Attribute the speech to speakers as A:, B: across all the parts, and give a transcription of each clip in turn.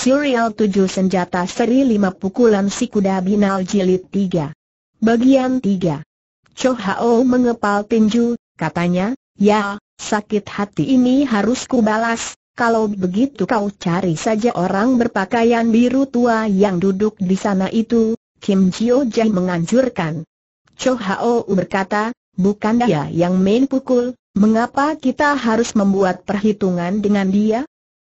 A: Serial 7 Senjata Seri 5 Pukulan Si Kuda Binal Jilid 3 Bagian 3 Cho Hao mengepal tinju, katanya, ya, sakit hati ini harus kubalas, kalau begitu kau cari saja orang berpakaian biru tua yang duduk di sana itu, Kim Jio Jai menganjurkan. Cho Hao berkata, bukan dia yang main pukul, mengapa kita harus membuat perhitungan dengan dia?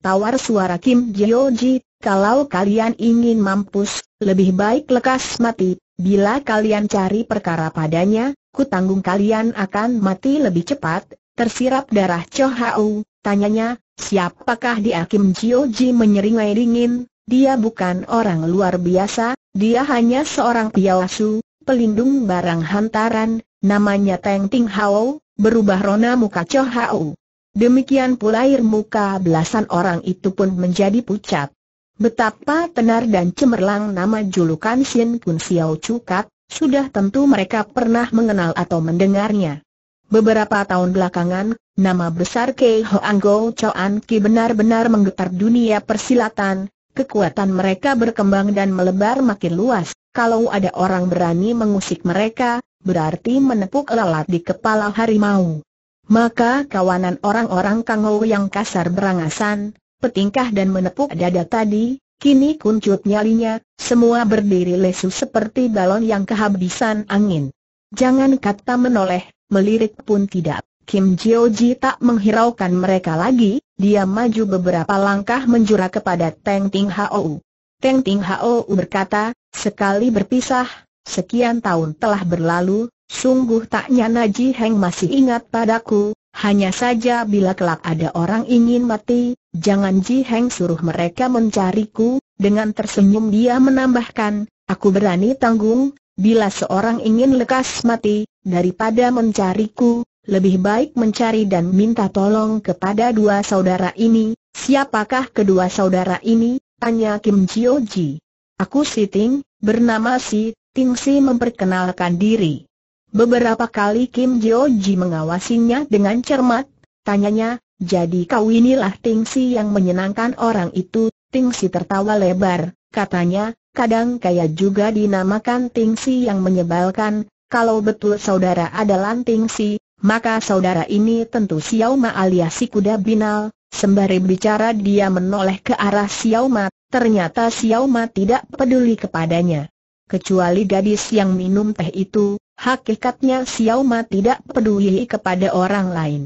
A: Tawar suara Kim Ji, kalau kalian ingin mampus, lebih baik lekas mati. Bila kalian cari perkara padanya, ku tanggung kalian akan mati lebih cepat. Tersirap darah Cho Hau, tanyanya, siapakah dia Kim Ji menyeringai dingin? Dia bukan orang luar biasa, dia hanya seorang piawasu, pelindung barang hantaran, namanya Teng Ting Hau. berubah rona muka Cho Hau. Demikian pula air muka belasan orang itu pun menjadi pucat. Betapa tenar dan cemerlang nama julukan Xin Kun Xiao Cukat, sudah tentu mereka pernah mengenal atau mendengarnya. Beberapa tahun belakangan, nama besar Kei Hoang Go Choan Ki benar-benar menggetar dunia persilatan, kekuatan mereka berkembang dan melebar makin luas. Kalau ada orang berani mengusik mereka, berarti menepuk lalat di kepala harimau. Maka kawanan orang-orang Kang Kangou yang kasar berangasan, petingkah dan menepuk dada tadi, kini kuncut nyalinya, semua berdiri lesu seperti balon yang kehabisan angin. Jangan kata menoleh, melirik pun tidak. Kim Jio Ji tak menghiraukan mereka lagi, dia maju beberapa langkah menjura kepada Teng Ting Hou. Teng Ting Hou berkata, sekali berpisah, sekian tahun telah berlalu, Sungguh tak nyana Ji Heng masih ingat padaku, hanya saja bila kelak ada orang ingin mati, jangan Ji Heng suruh mereka mencariku, dengan tersenyum dia menambahkan, aku berani tanggung, bila seorang ingin lekas mati, daripada mencariku, lebih baik mencari dan minta tolong kepada dua saudara ini, siapakah kedua saudara ini, tanya Kim Jio Ji. Aku Siting, bernama Si, Ting Si memperkenalkan diri. Beberapa kali Kim Jo Ji mengawasinya dengan cermat, tanyanya, jadi kau inilah Tingsi yang menyenangkan orang itu, Tingsi tertawa lebar, katanya, kadang kaya juga dinamakan Tingsi yang menyebalkan, kalau betul saudara adalah Tingsi, maka saudara ini tentu Ma alias si kuda binal, sembari bicara dia menoleh ke arah Ma. ternyata Ma tidak peduli kepadanya kecuali gadis yang minum teh itu, hakikatnya Xiao Ma tidak peduli kepada orang lain.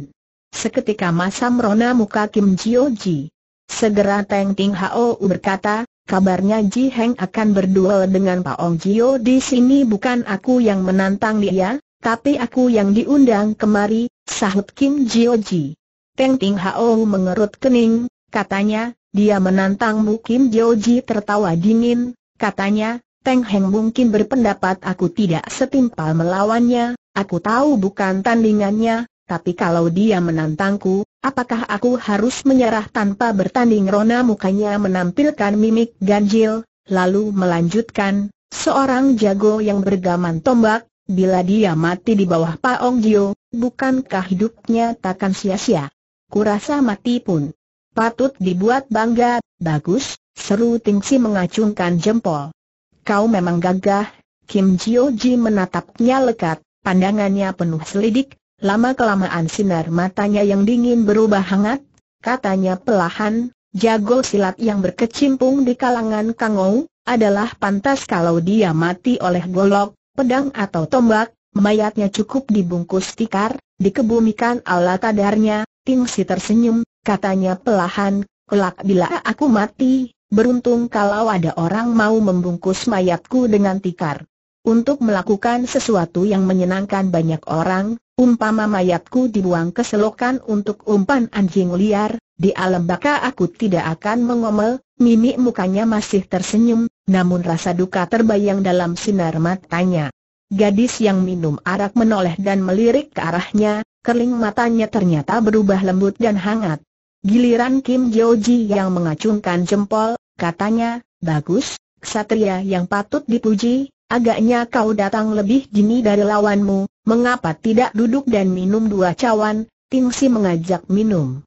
A: Seketika masa merona muka Kim Jio Ji. Segera Teng Ting Hao berkata, kabarnya Ji Heng akan berduel dengan Pak Ong Jio di sini bukan aku yang menantang dia, tapi aku yang diundang kemari, sahut Kim Jio Ji. Teng Ting Hao mengerut kening, katanya, dia menantangmu Kim Jio Ji tertawa dingin, katanya, Teng Heng mungkin berpendapat aku tidak setimpal melawannya, aku tahu bukan tandingannya, tapi kalau dia menantangku, apakah aku harus menyerah tanpa bertanding Rona mukanya menampilkan mimik ganjil, lalu melanjutkan, seorang jago yang bergaman tombak, bila dia mati di bawah Paong Gio, bukankah hidupnya takkan sia-sia? Kurasa mati pun patut dibuat bangga, bagus, seru Tingsi mengacungkan jempol kau memang gagah, Kim Jio Ji menatapnya lekat, pandangannya penuh selidik, lama-kelamaan sinar matanya yang dingin berubah hangat, katanya pelahan, jago silat yang berkecimpung di kalangan Kangou, adalah pantas kalau dia mati oleh golok, pedang atau tombak, mayatnya cukup dibungkus tikar, dikebumikan ala kadarnya, Ting Si tersenyum, katanya pelahan, kelak bila aku mati, Beruntung kalau ada orang mau membungkus mayatku dengan tikar. Untuk melakukan sesuatu yang menyenangkan banyak orang, umpama mayatku dibuang ke selokan untuk umpan anjing liar, di alam baka aku tidak akan mengomel, mimik mukanya masih tersenyum, namun rasa duka terbayang dalam sinar matanya. Gadis yang minum arak menoleh dan melirik ke arahnya, Kerling matanya ternyata berubah lembut dan hangat. Giliran Kim Jo Ji yang mengacungkan jempol, katanya, bagus, ksatria yang patut dipuji, agaknya kau datang lebih dini dari lawanmu, mengapa tidak duduk dan minum dua cawan, Tingsi mengajak minum.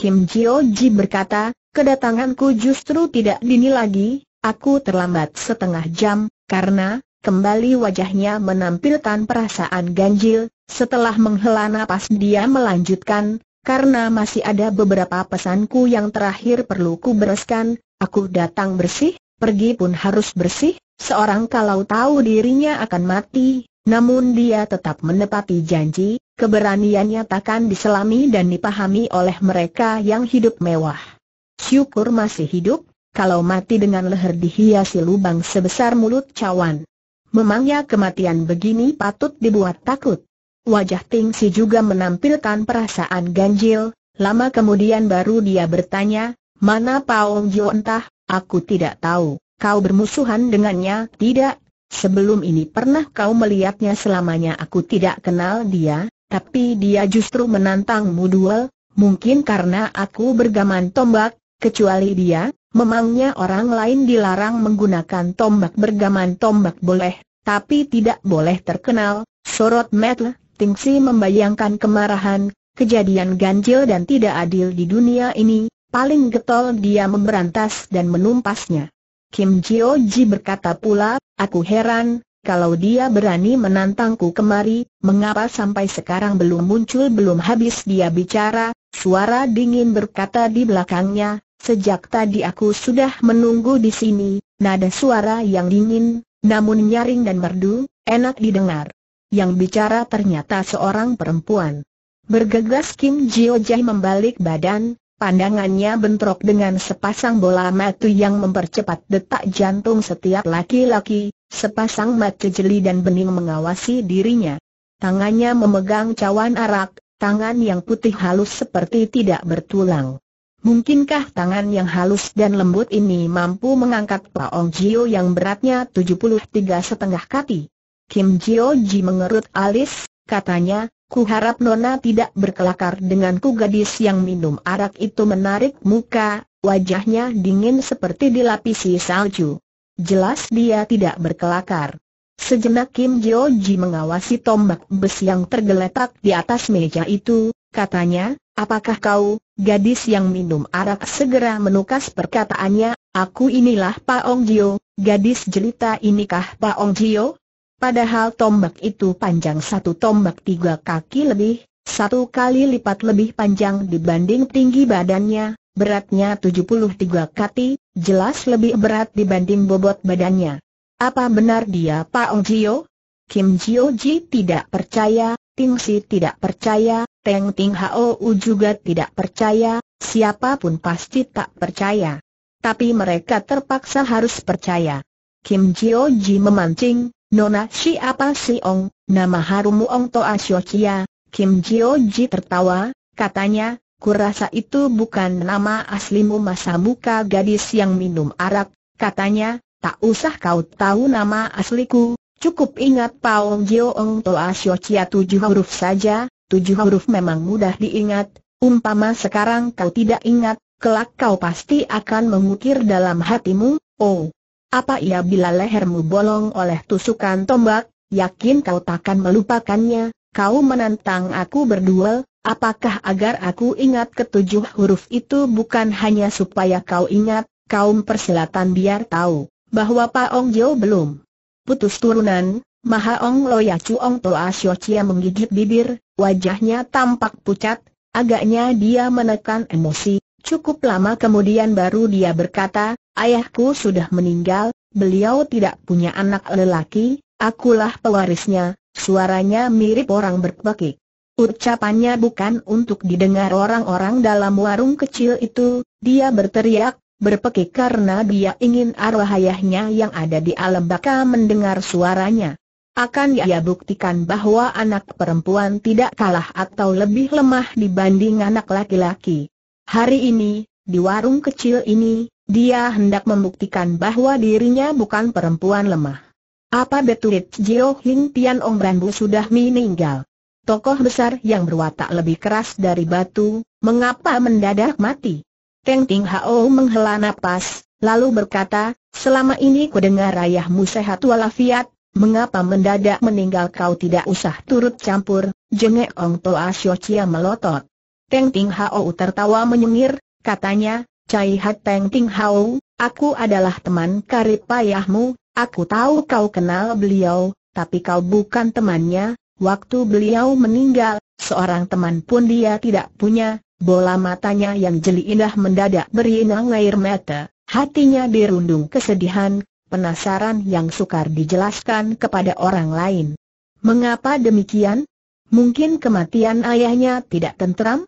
A: Kim Jo Ji berkata, kedatanganku justru tidak dini lagi, aku terlambat setengah jam, karena, kembali wajahnya menampilkan perasaan ganjil, setelah menghela napas dia melanjutkan, karena masih ada beberapa pesanku yang terakhir perlu ku bereskan, aku datang bersih, pergi pun harus bersih, seorang kalau tahu dirinya akan mati, namun dia tetap menepati janji, keberaniannya takkan diselami dan dipahami oleh mereka yang hidup mewah. Syukur masih hidup, kalau mati dengan leher dihiasi lubang sebesar mulut cawan. Memangnya kematian begini patut dibuat takut? Wajah Ting Si juga menampilkan perasaan ganjil, lama kemudian baru dia bertanya, mana Pao Jo entah, aku tidak tahu, kau bermusuhan dengannya, tidak, sebelum ini pernah kau melihatnya selamanya aku tidak kenal dia, tapi dia justru menantangmu duel, mungkin karena aku bergaman tombak, kecuali dia, memangnya orang lain dilarang menggunakan tombak bergaman tombak boleh, tapi tidak boleh terkenal, sorot metle, Tingsi membayangkan kemarahan, kejadian ganjil dan tidak adil di dunia ini, paling getol dia memberantas dan menumpasnya. Kim Jio Ji berkata pula, aku heran, kalau dia berani menantangku kemari, mengapa sampai sekarang belum muncul belum habis dia bicara, suara dingin berkata di belakangnya, sejak tadi aku sudah menunggu di sini, nada suara yang dingin, namun nyaring dan merdu, enak didengar. Yang bicara ternyata seorang perempuan. Bergegas Kim Jio Jai membalik badan, pandangannya bentrok dengan sepasang bola mata yang mempercepat detak jantung setiap laki-laki, sepasang mata jeli dan bening mengawasi dirinya. Tangannya memegang cawan arak, tangan yang putih halus seperti tidak bertulang. Mungkinkah tangan yang halus dan lembut ini mampu mengangkat Paong Jio yang beratnya 73 setengah kati? Kim Jio Ji mengerut alis, katanya, ku harap Nona tidak berkelakar denganku gadis yang minum arak itu menarik muka, wajahnya dingin seperti dilapisi salju. Jelas dia tidak berkelakar. Sejenak Kim Jio Ji mengawasi tombak besi yang tergeletak di atas meja itu, katanya, apakah kau, gadis yang minum arak segera menukas perkataannya, aku inilah Pak Ong Jio, gadis jelita inikah Pak Ong Jio? Padahal tombak itu panjang satu tombak tiga kaki lebih, satu kali lipat lebih panjang dibanding tinggi badannya, beratnya 73 kati, jelas lebih berat dibanding bobot badannya. Apa benar dia Pak Jio? Kim Jio Ji tidak percaya, Ting Si tidak percaya, Teng Ting U juga tidak percaya, siapapun pasti tak percaya. Tapi mereka terpaksa harus percaya. Kim Jio Ji memancing, Nona siapa si Ong, nama harumu Ong Toa Siochia, Kim Jio Ji tertawa, katanya, kurasa itu bukan nama aslimu masa muka gadis yang minum arak, katanya, tak usah kau tahu nama asliku, cukup ingat Paong Jio Ong Toa Siochia tujuh huruf saja, tujuh huruf memang mudah diingat, umpama sekarang kau tidak ingat, kelak kau pasti akan mengukir dalam hatimu, oh, apa ia bila lehermu bolong oleh tusukan tombak, yakin kau takkan melupakannya, kau menantang aku berduel, apakah agar aku ingat ketujuh huruf itu bukan hanya supaya kau ingat, kaum persilatan biar tahu, bahwa Ong Jo belum putus turunan, Maha Ong Loya Chuong Toa Sio Chia menggigit bibir, wajahnya tampak pucat, agaknya dia menekan emosi, Cukup lama kemudian baru dia berkata, ayahku sudah meninggal, beliau tidak punya anak lelaki, akulah pewarisnya, suaranya mirip orang berpekik. Ucapannya bukan untuk didengar orang-orang dalam warung kecil itu, dia berteriak, berpekik karena dia ingin arwah ayahnya yang ada di alam baka mendengar suaranya. Akan dia buktikan bahwa anak perempuan tidak kalah atau lebih lemah dibanding anak laki-laki. Hari ini, di warung kecil ini, dia hendak membuktikan bahwa dirinya bukan perempuan lemah. Apa betul Jio Hing Tian Ong Branbu sudah meninggal? Tokoh besar yang berwatak lebih keras dari batu, mengapa mendadak mati? Teng Ting Hao menghela napas, lalu berkata, selama ini ku dengar ayahmu sehat walafiat, mengapa mendadak meninggal kau tidak usah turut campur, jengek Ong Toa Xiao Chia melotot. Teng Ting Hao tertawa menyengir, katanya, Cai Hat Teng Ting Hao, aku adalah teman karib payahmu, aku tahu kau kenal beliau, tapi kau bukan temannya, waktu beliau meninggal, seorang teman pun dia tidak punya, bola matanya yang jeli indah mendadak berinang air mata, hatinya dirundung kesedihan, penasaran yang sukar dijelaskan kepada orang lain. Mengapa demikian? Mungkin kematian ayahnya tidak tentram?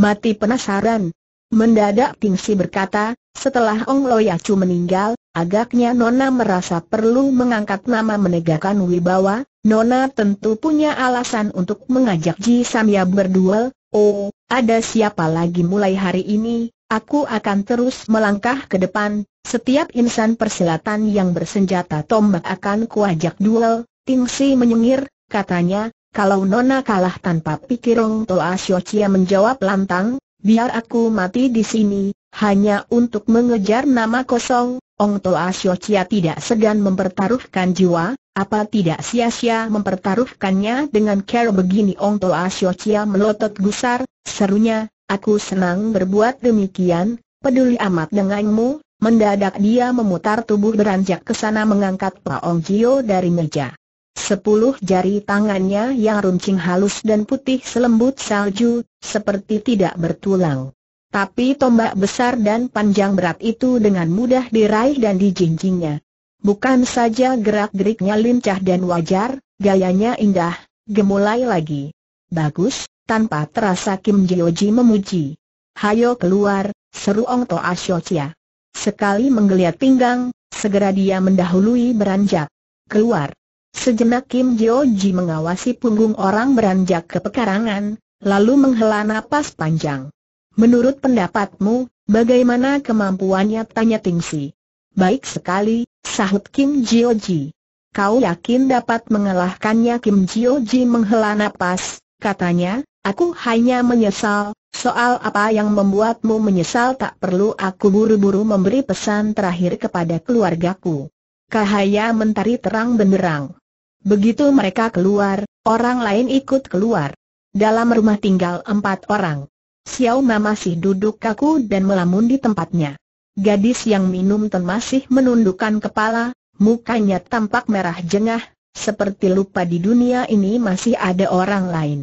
A: Mati penasaran. Mendadak Tingsi berkata, setelah Ong Loyacu meninggal, agaknya Nona merasa perlu mengangkat nama menegakkan wibawa, Nona tentu punya alasan untuk mengajak Ji Samya berduel, oh, ada siapa lagi mulai hari ini, aku akan terus melangkah ke depan, setiap insan persilatan yang bersenjata tombak akan kuajak duel, Tingsi menyengir, katanya, kalau Nona kalah tanpa pikir Ong Toa Chia menjawab lantang, biar aku mati di sini, hanya untuk mengejar nama kosong, Ong Toa Chia tidak segan mempertaruhkan jiwa, apa tidak sia-sia mempertaruhkannya dengan cara begini Ong Toa Chia melotot gusar, serunya, aku senang berbuat demikian, peduli amat denganmu, mendadak dia memutar tubuh beranjak ke sana mengangkat Pak Ong Jio dari meja. Sepuluh jari tangannya yang runcing halus dan putih selembut salju, seperti tidak bertulang. Tapi tombak besar dan panjang berat itu dengan mudah diraih dan dijinjingnya. Bukan saja gerak-geriknya lincah dan wajar, gayanya indah, gemulai lagi. Bagus, tanpa terasa Kim Jioji memuji. Hayo keluar, seru Ong Toa Siocia. Sekali menggeliat pinggang, segera dia mendahului beranjak. Keluar. Sejenak Kim Jo Ji mengawasi punggung orang beranjak ke pekarangan, lalu menghela napas panjang. Menurut pendapatmu, bagaimana kemampuannya tanya Tingsi? Baik sekali, sahut Kim Jo Ji. Kau yakin dapat mengalahkannya Kim Jo Ji menghela napas, katanya, aku hanya menyesal, soal apa yang membuatmu menyesal tak perlu aku buru-buru memberi pesan terakhir kepada keluargaku. Cahaya mentari terang benderang. Begitu mereka keluar, orang lain ikut keluar. Dalam rumah tinggal empat orang. Xiao Ma masih duduk kaku dan melamun di tempatnya. Gadis yang minum ten masih menundukkan kepala, mukanya tampak merah jengah, seperti lupa di dunia ini masih ada orang lain.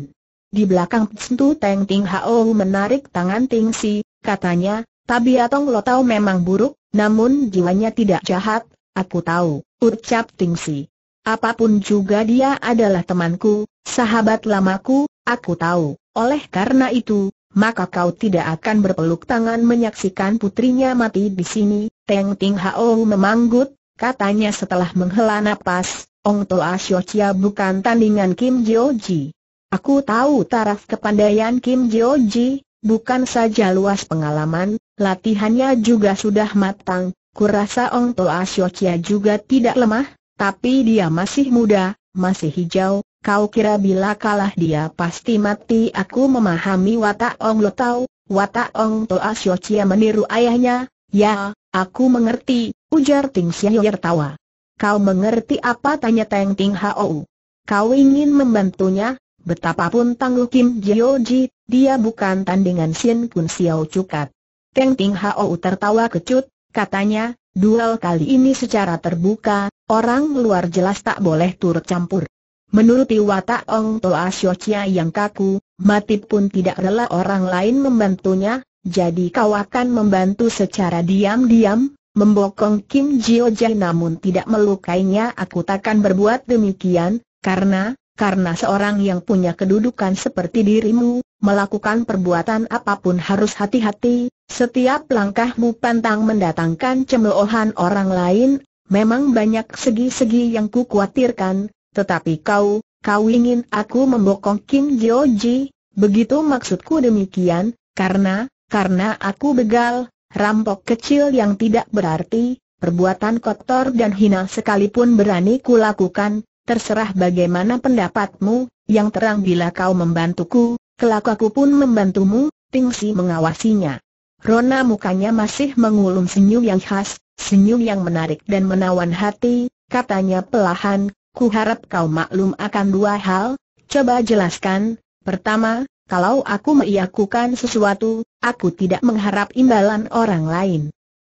A: Di belakang pintu, Teng Ting Hao menarik tangan Ting Si, katanya, Tabiatong Lo Tau memang buruk, namun jiwanya tidak jahat, aku tahu, ucap Ting Si. Apapun juga dia adalah temanku, sahabat lamaku, aku tahu. Oleh karena itu, maka kau tidak akan berpeluk tangan menyaksikan putrinya mati di sini. Teng Ting Hao memanggut, katanya setelah menghela nafas. Ong Toa Chia bukan tandingan Kim Jo Ji. Aku tahu taraf kepandaian Kim Jo Ji, bukan saja luas pengalaman, latihannya juga sudah matang, kurasa Ong Toa Chia juga tidak lemah, tapi dia masih muda, masih hijau, kau kira bila kalah dia pasti mati aku memahami watak Ong Lo Tau, watak Ong Toa Sio Chia meniru ayahnya, ya, aku mengerti, ujar Ting Xiao tertawa. Kau mengerti apa tanya Teng Ting Hao? Kau ingin membantunya? Betapapun Tang Lu Kim Jio Ji, dia bukan tandingan Sin Kun Xiao Cukat. Teng Ting Hao tertawa kecut, katanya, Duel kali ini secara terbuka, orang luar jelas tak boleh turut campur. Menuruti watak Ong Toa Siocia yang kaku, Matip pun tidak rela orang lain membantunya, jadi kau akan membantu secara diam-diam, membokong Kim Jio Jai namun tidak melukainya aku takkan berbuat demikian, karena, karena seorang yang punya kedudukan seperti dirimu, melakukan perbuatan apapun harus hati-hati, setiap langkahmu pantang mendatangkan cemoohan orang lain, memang banyak segi-segi yang ku khawatirkan. tetapi kau, kau ingin aku membokong Kim Joji, begitu maksudku demikian, karena, karena aku begal, rampok kecil yang tidak berarti, perbuatan kotor dan hina sekalipun berani ku lakukan. terserah bagaimana pendapatmu, yang terang bila kau membantuku, Kelak aku pun membantumu, Tingsi mengawasinya. Rona mukanya masih mengulum senyum yang khas, senyum yang menarik dan menawan hati, katanya pelahan, ku harap kau maklum akan dua hal, coba jelaskan, pertama, kalau aku meyakukan sesuatu, aku tidak mengharap imbalan orang lain.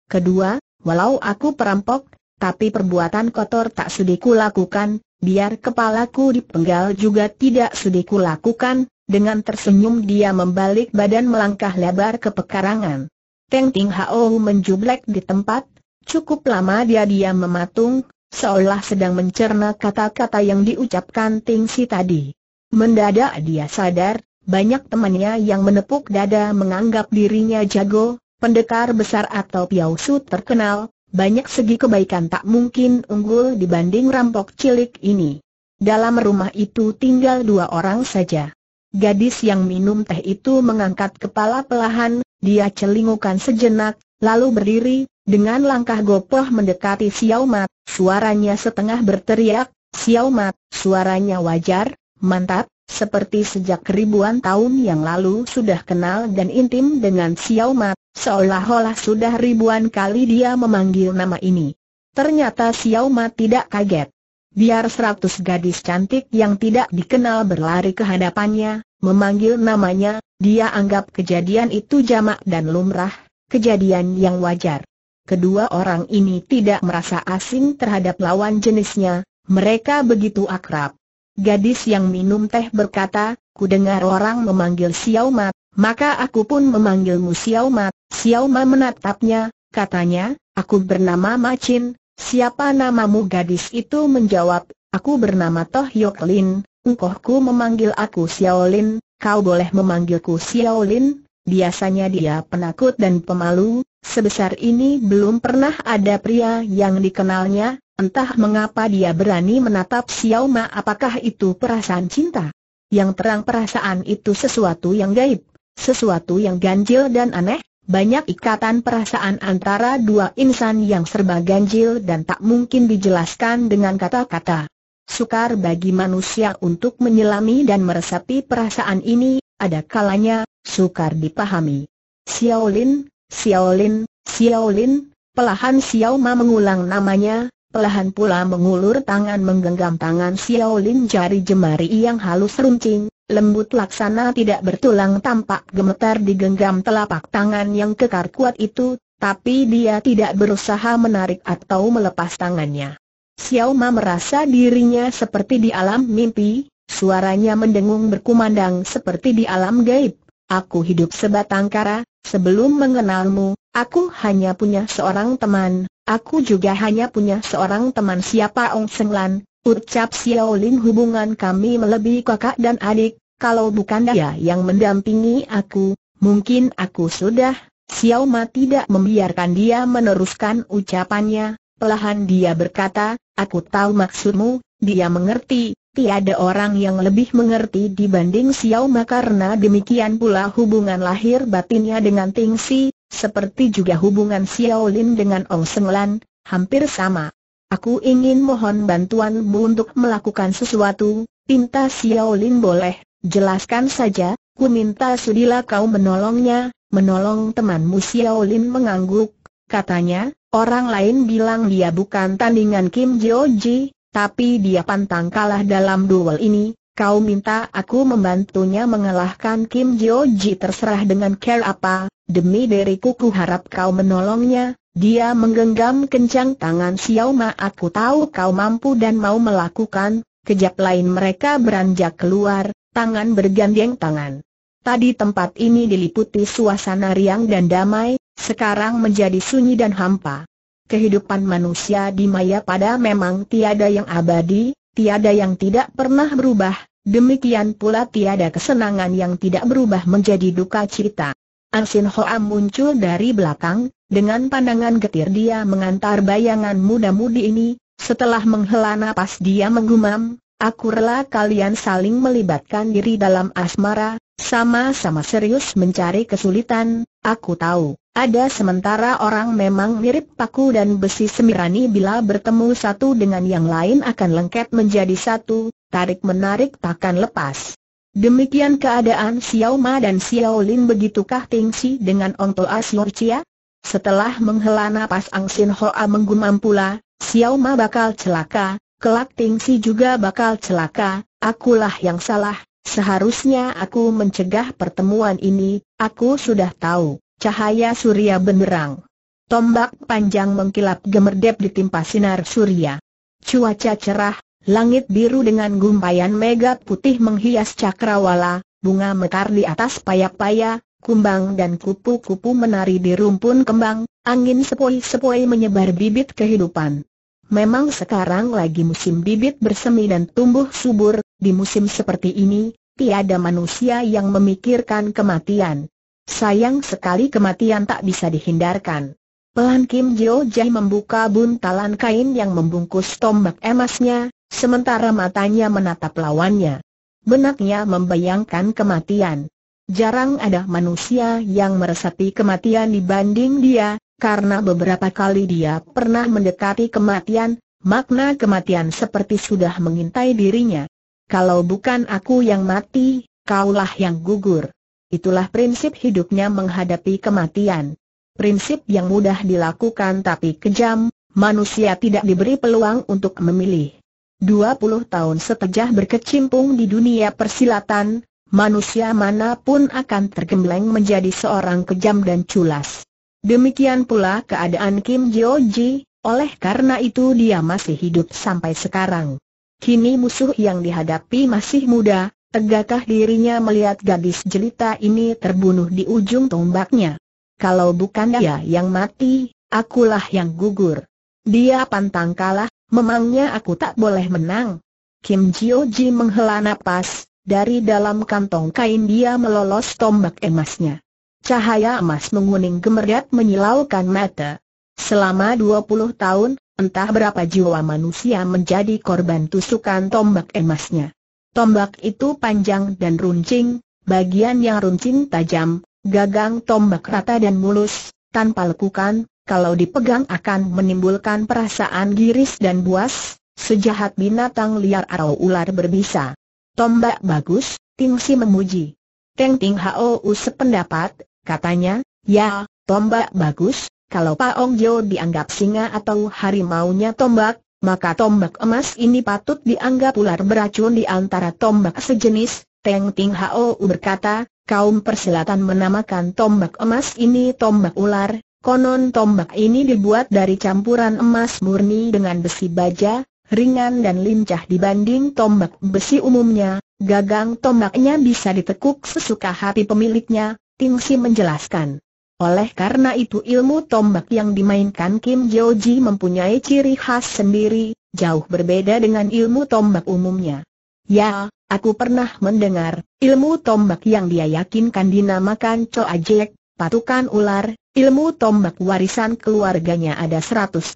A: Kedua, walau aku perampok, tapi perbuatan kotor tak sudi kulakukan, biar kepalaku dipenggal juga tidak sudi kulakukan, dengan tersenyum dia membalik badan melangkah lebar ke pekarangan. Teng Ting Hao menjublek di tempat, cukup lama dia diam mematung, seolah sedang mencerna kata-kata yang diucapkan Ting Si tadi. Mendadak dia sadar, banyak temannya yang menepuk dada menganggap dirinya jago, pendekar besar atau piausu terkenal, banyak segi kebaikan tak mungkin unggul dibanding rampok cilik ini. Dalam rumah itu tinggal dua orang saja. Gadis yang minum teh itu mengangkat kepala pelahan, dia celingukan sejenak, lalu berdiri, dengan langkah gopoh mendekati Xiao Mat, suaranya setengah berteriak, Xiao Mat, suaranya wajar, mantap, seperti sejak ribuan tahun yang lalu sudah kenal dan intim dengan Xiao Mat, seolah-olah sudah ribuan kali dia memanggil nama ini. Ternyata Xiao Mat tidak kaget. Biar seratus gadis cantik yang tidak dikenal berlari ke hadapannya, memanggil namanya, dia anggap kejadian itu jamak dan lumrah, kejadian yang wajar. Kedua orang ini tidak merasa asing terhadap lawan jenisnya, mereka begitu akrab. Gadis yang minum teh berkata, ku dengar orang memanggil Xiao Ma, maka aku pun memanggilmu Xiao Ma." Xiao Ma menatapnya, katanya, aku bernama Macin, siapa namamu gadis itu menjawab, aku bernama Toh Yoklin, Engkohku memanggil aku Xiaolin, kau boleh memanggilku Xiaolin, biasanya dia penakut dan pemalu, sebesar ini belum pernah ada pria yang dikenalnya, entah mengapa dia berani menatap Xiao Ma apakah itu perasaan cinta. Yang terang perasaan itu sesuatu yang gaib, sesuatu yang ganjil dan aneh, banyak ikatan perasaan antara dua insan yang serba ganjil dan tak mungkin dijelaskan dengan kata-kata. Sukar bagi manusia untuk menyelami dan meresapi perasaan ini, ada kalanya, sukar dipahami. Xiaolin, Xiaolin, Xiaolin, pelahan Xiaoma mengulang namanya, pelahan pula mengulur tangan menggenggam tangan Xiaolin jari jemari yang halus runcing, lembut laksana tidak bertulang tampak gemetar digenggam telapak tangan yang kekar kuat itu, tapi dia tidak berusaha menarik atau melepas tangannya. Xiao Ma merasa dirinya seperti di alam mimpi, suaranya mendengung berkumandang seperti di alam gaib. Aku hidup sebatang kara, sebelum mengenalmu, aku hanya punya seorang teman, aku juga hanya punya seorang teman siapa Ong Seng Lan, ucap Xiao Lin hubungan kami melebihi kakak dan adik, kalau bukan dia yang mendampingi aku, mungkin aku sudah. Xiao Ma tidak membiarkan dia meneruskan ucapannya, Pelahan dia berkata, Aku tahu maksudmu, dia mengerti, tiada orang yang lebih mengerti dibanding Xiao Ma karena demikian pula hubungan lahir batinnya dengan Ting Si, seperti juga hubungan Xiao Lin dengan Ong Seng Lan, hampir sama. Aku ingin mohon bantuanmu untuk melakukan sesuatu, pinta Xiao Lin boleh, jelaskan saja, ku minta sudilah kau menolongnya, menolong temanmu Xiao Lin mengangguk, katanya, Orang lain bilang dia bukan tandingan Kim Jo Ji, tapi dia pantang kalah dalam duel ini. Kau minta aku membantunya mengalahkan Kim Jo Ji terserah dengan care apa, demi diriku ku harap kau menolongnya. Dia menggenggam kencang tangan Xiao Ma aku tahu kau mampu dan mau melakukan, kejap lain mereka beranjak keluar, tangan bergandeng tangan. Tadi tempat ini diliputi suasana riang dan damai, sekarang menjadi sunyi dan hampa. Kehidupan manusia di maya pada memang tiada yang abadi, tiada yang tidak pernah berubah, demikian pula tiada kesenangan yang tidak berubah menjadi duka cita. Ansin Hoa muncul dari belakang, dengan pandangan getir dia mengantar bayangan muda-mudi ini, setelah menghela napas dia menggumam, Aku rela kalian saling melibatkan diri dalam asmara, sama-sama serius mencari kesulitan, Aku tahu, ada sementara orang memang mirip paku dan besi semirani bila bertemu satu dengan yang lain akan lengket menjadi satu, tarik-menarik takkan lepas. Demikian keadaan Xiao Ma dan Xiao Lin begitukah Tingsi dengan Ong Toa Sior Chia? Setelah menghela napas Ang Sin Hoa menggumam pula, Xiao Ma bakal celaka, kelak Tingsi juga bakal celaka, akulah yang salah, Seharusnya aku mencegah pertemuan ini, aku sudah tahu, cahaya surya benerang. Tombak panjang mengkilap gemerdep ditimpa sinar surya. Cuaca cerah, langit biru dengan gumpayan mega putih menghias cakrawala, bunga mekar di atas payak-payak, kumbang dan kupu-kupu menari di rumpun kembang, angin sepoi-sepoi menyebar bibit kehidupan. Memang sekarang lagi musim bibit bersemi dan tumbuh subur, di musim seperti ini, tiada manusia yang memikirkan kematian. Sayang sekali kematian tak bisa dihindarkan. Pelan Kim Jo Jai membuka buntalan kain yang membungkus tombak emasnya, sementara matanya menatap lawannya. Benaknya membayangkan kematian. Jarang ada manusia yang meresapi kematian dibanding dia, karena beberapa kali dia pernah mendekati kematian, makna kematian seperti sudah mengintai dirinya. Kalau bukan aku yang mati, kaulah yang gugur. Itulah prinsip hidupnya menghadapi kematian. Prinsip yang mudah dilakukan tapi kejam, manusia tidak diberi peluang untuk memilih. 20 tahun setejah berkecimpung di dunia persilatan, manusia manapun akan tergembleng menjadi seorang kejam dan culas. Demikian pula keadaan Kim Jo Ji, oleh karena itu dia masih hidup sampai sekarang. Kini musuh yang dihadapi masih muda, tegakah dirinya melihat gadis jelita ini terbunuh di ujung tombaknya? Kalau bukan dia yang mati, akulah yang gugur. Dia pantang kalah, memangnya aku tak boleh menang. Kim Jio Ji menghela napas, dari dalam kantong kain dia melolos tombak emasnya. Cahaya emas menguning gemerdat menyilaukan mata. Selama 20 tahun, Entah berapa jiwa manusia menjadi korban tusukan tombak emasnya. Tombak itu panjang dan runcing, bagian yang runcing tajam, gagang tombak rata dan mulus, tanpa lekukan, kalau dipegang akan menimbulkan perasaan giris dan buas, sejahat binatang liar atau ular berbisa. Tombak bagus, Tingsi memuji. Teng Ting Hou sependapat, katanya, ya, tombak bagus, kalau Pak Ong Jo dianggap singa atau harimaunya tombak, maka tombak emas ini patut dianggap ular beracun di antara tombak sejenis. Teng Ting Hao berkata, kaum persilatan menamakan tombak emas ini tombak ular, konon tombak ini dibuat dari campuran emas murni dengan besi baja, ringan dan lincah dibanding tombak besi umumnya, gagang tombaknya bisa ditekuk sesuka hati pemiliknya, Ting Si menjelaskan. Oleh karena itu ilmu tombak yang dimainkan Kim Jo Yo-ji mempunyai ciri khas sendiri, jauh berbeda dengan ilmu tombak umumnya. Ya, aku pernah mendengar, ilmu tombak yang dia yakinkan dinamakan Coajek, patukan ular, ilmu tombak warisan keluarganya ada 108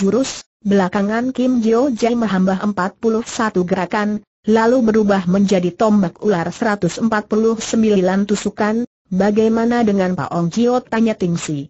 A: jurus, belakangan Kim Jo Ji menambah 41 gerakan, lalu berubah menjadi tombak ular 149 tusukan, Bagaimana dengan Pak Ong Jio? Tanya Ting Si.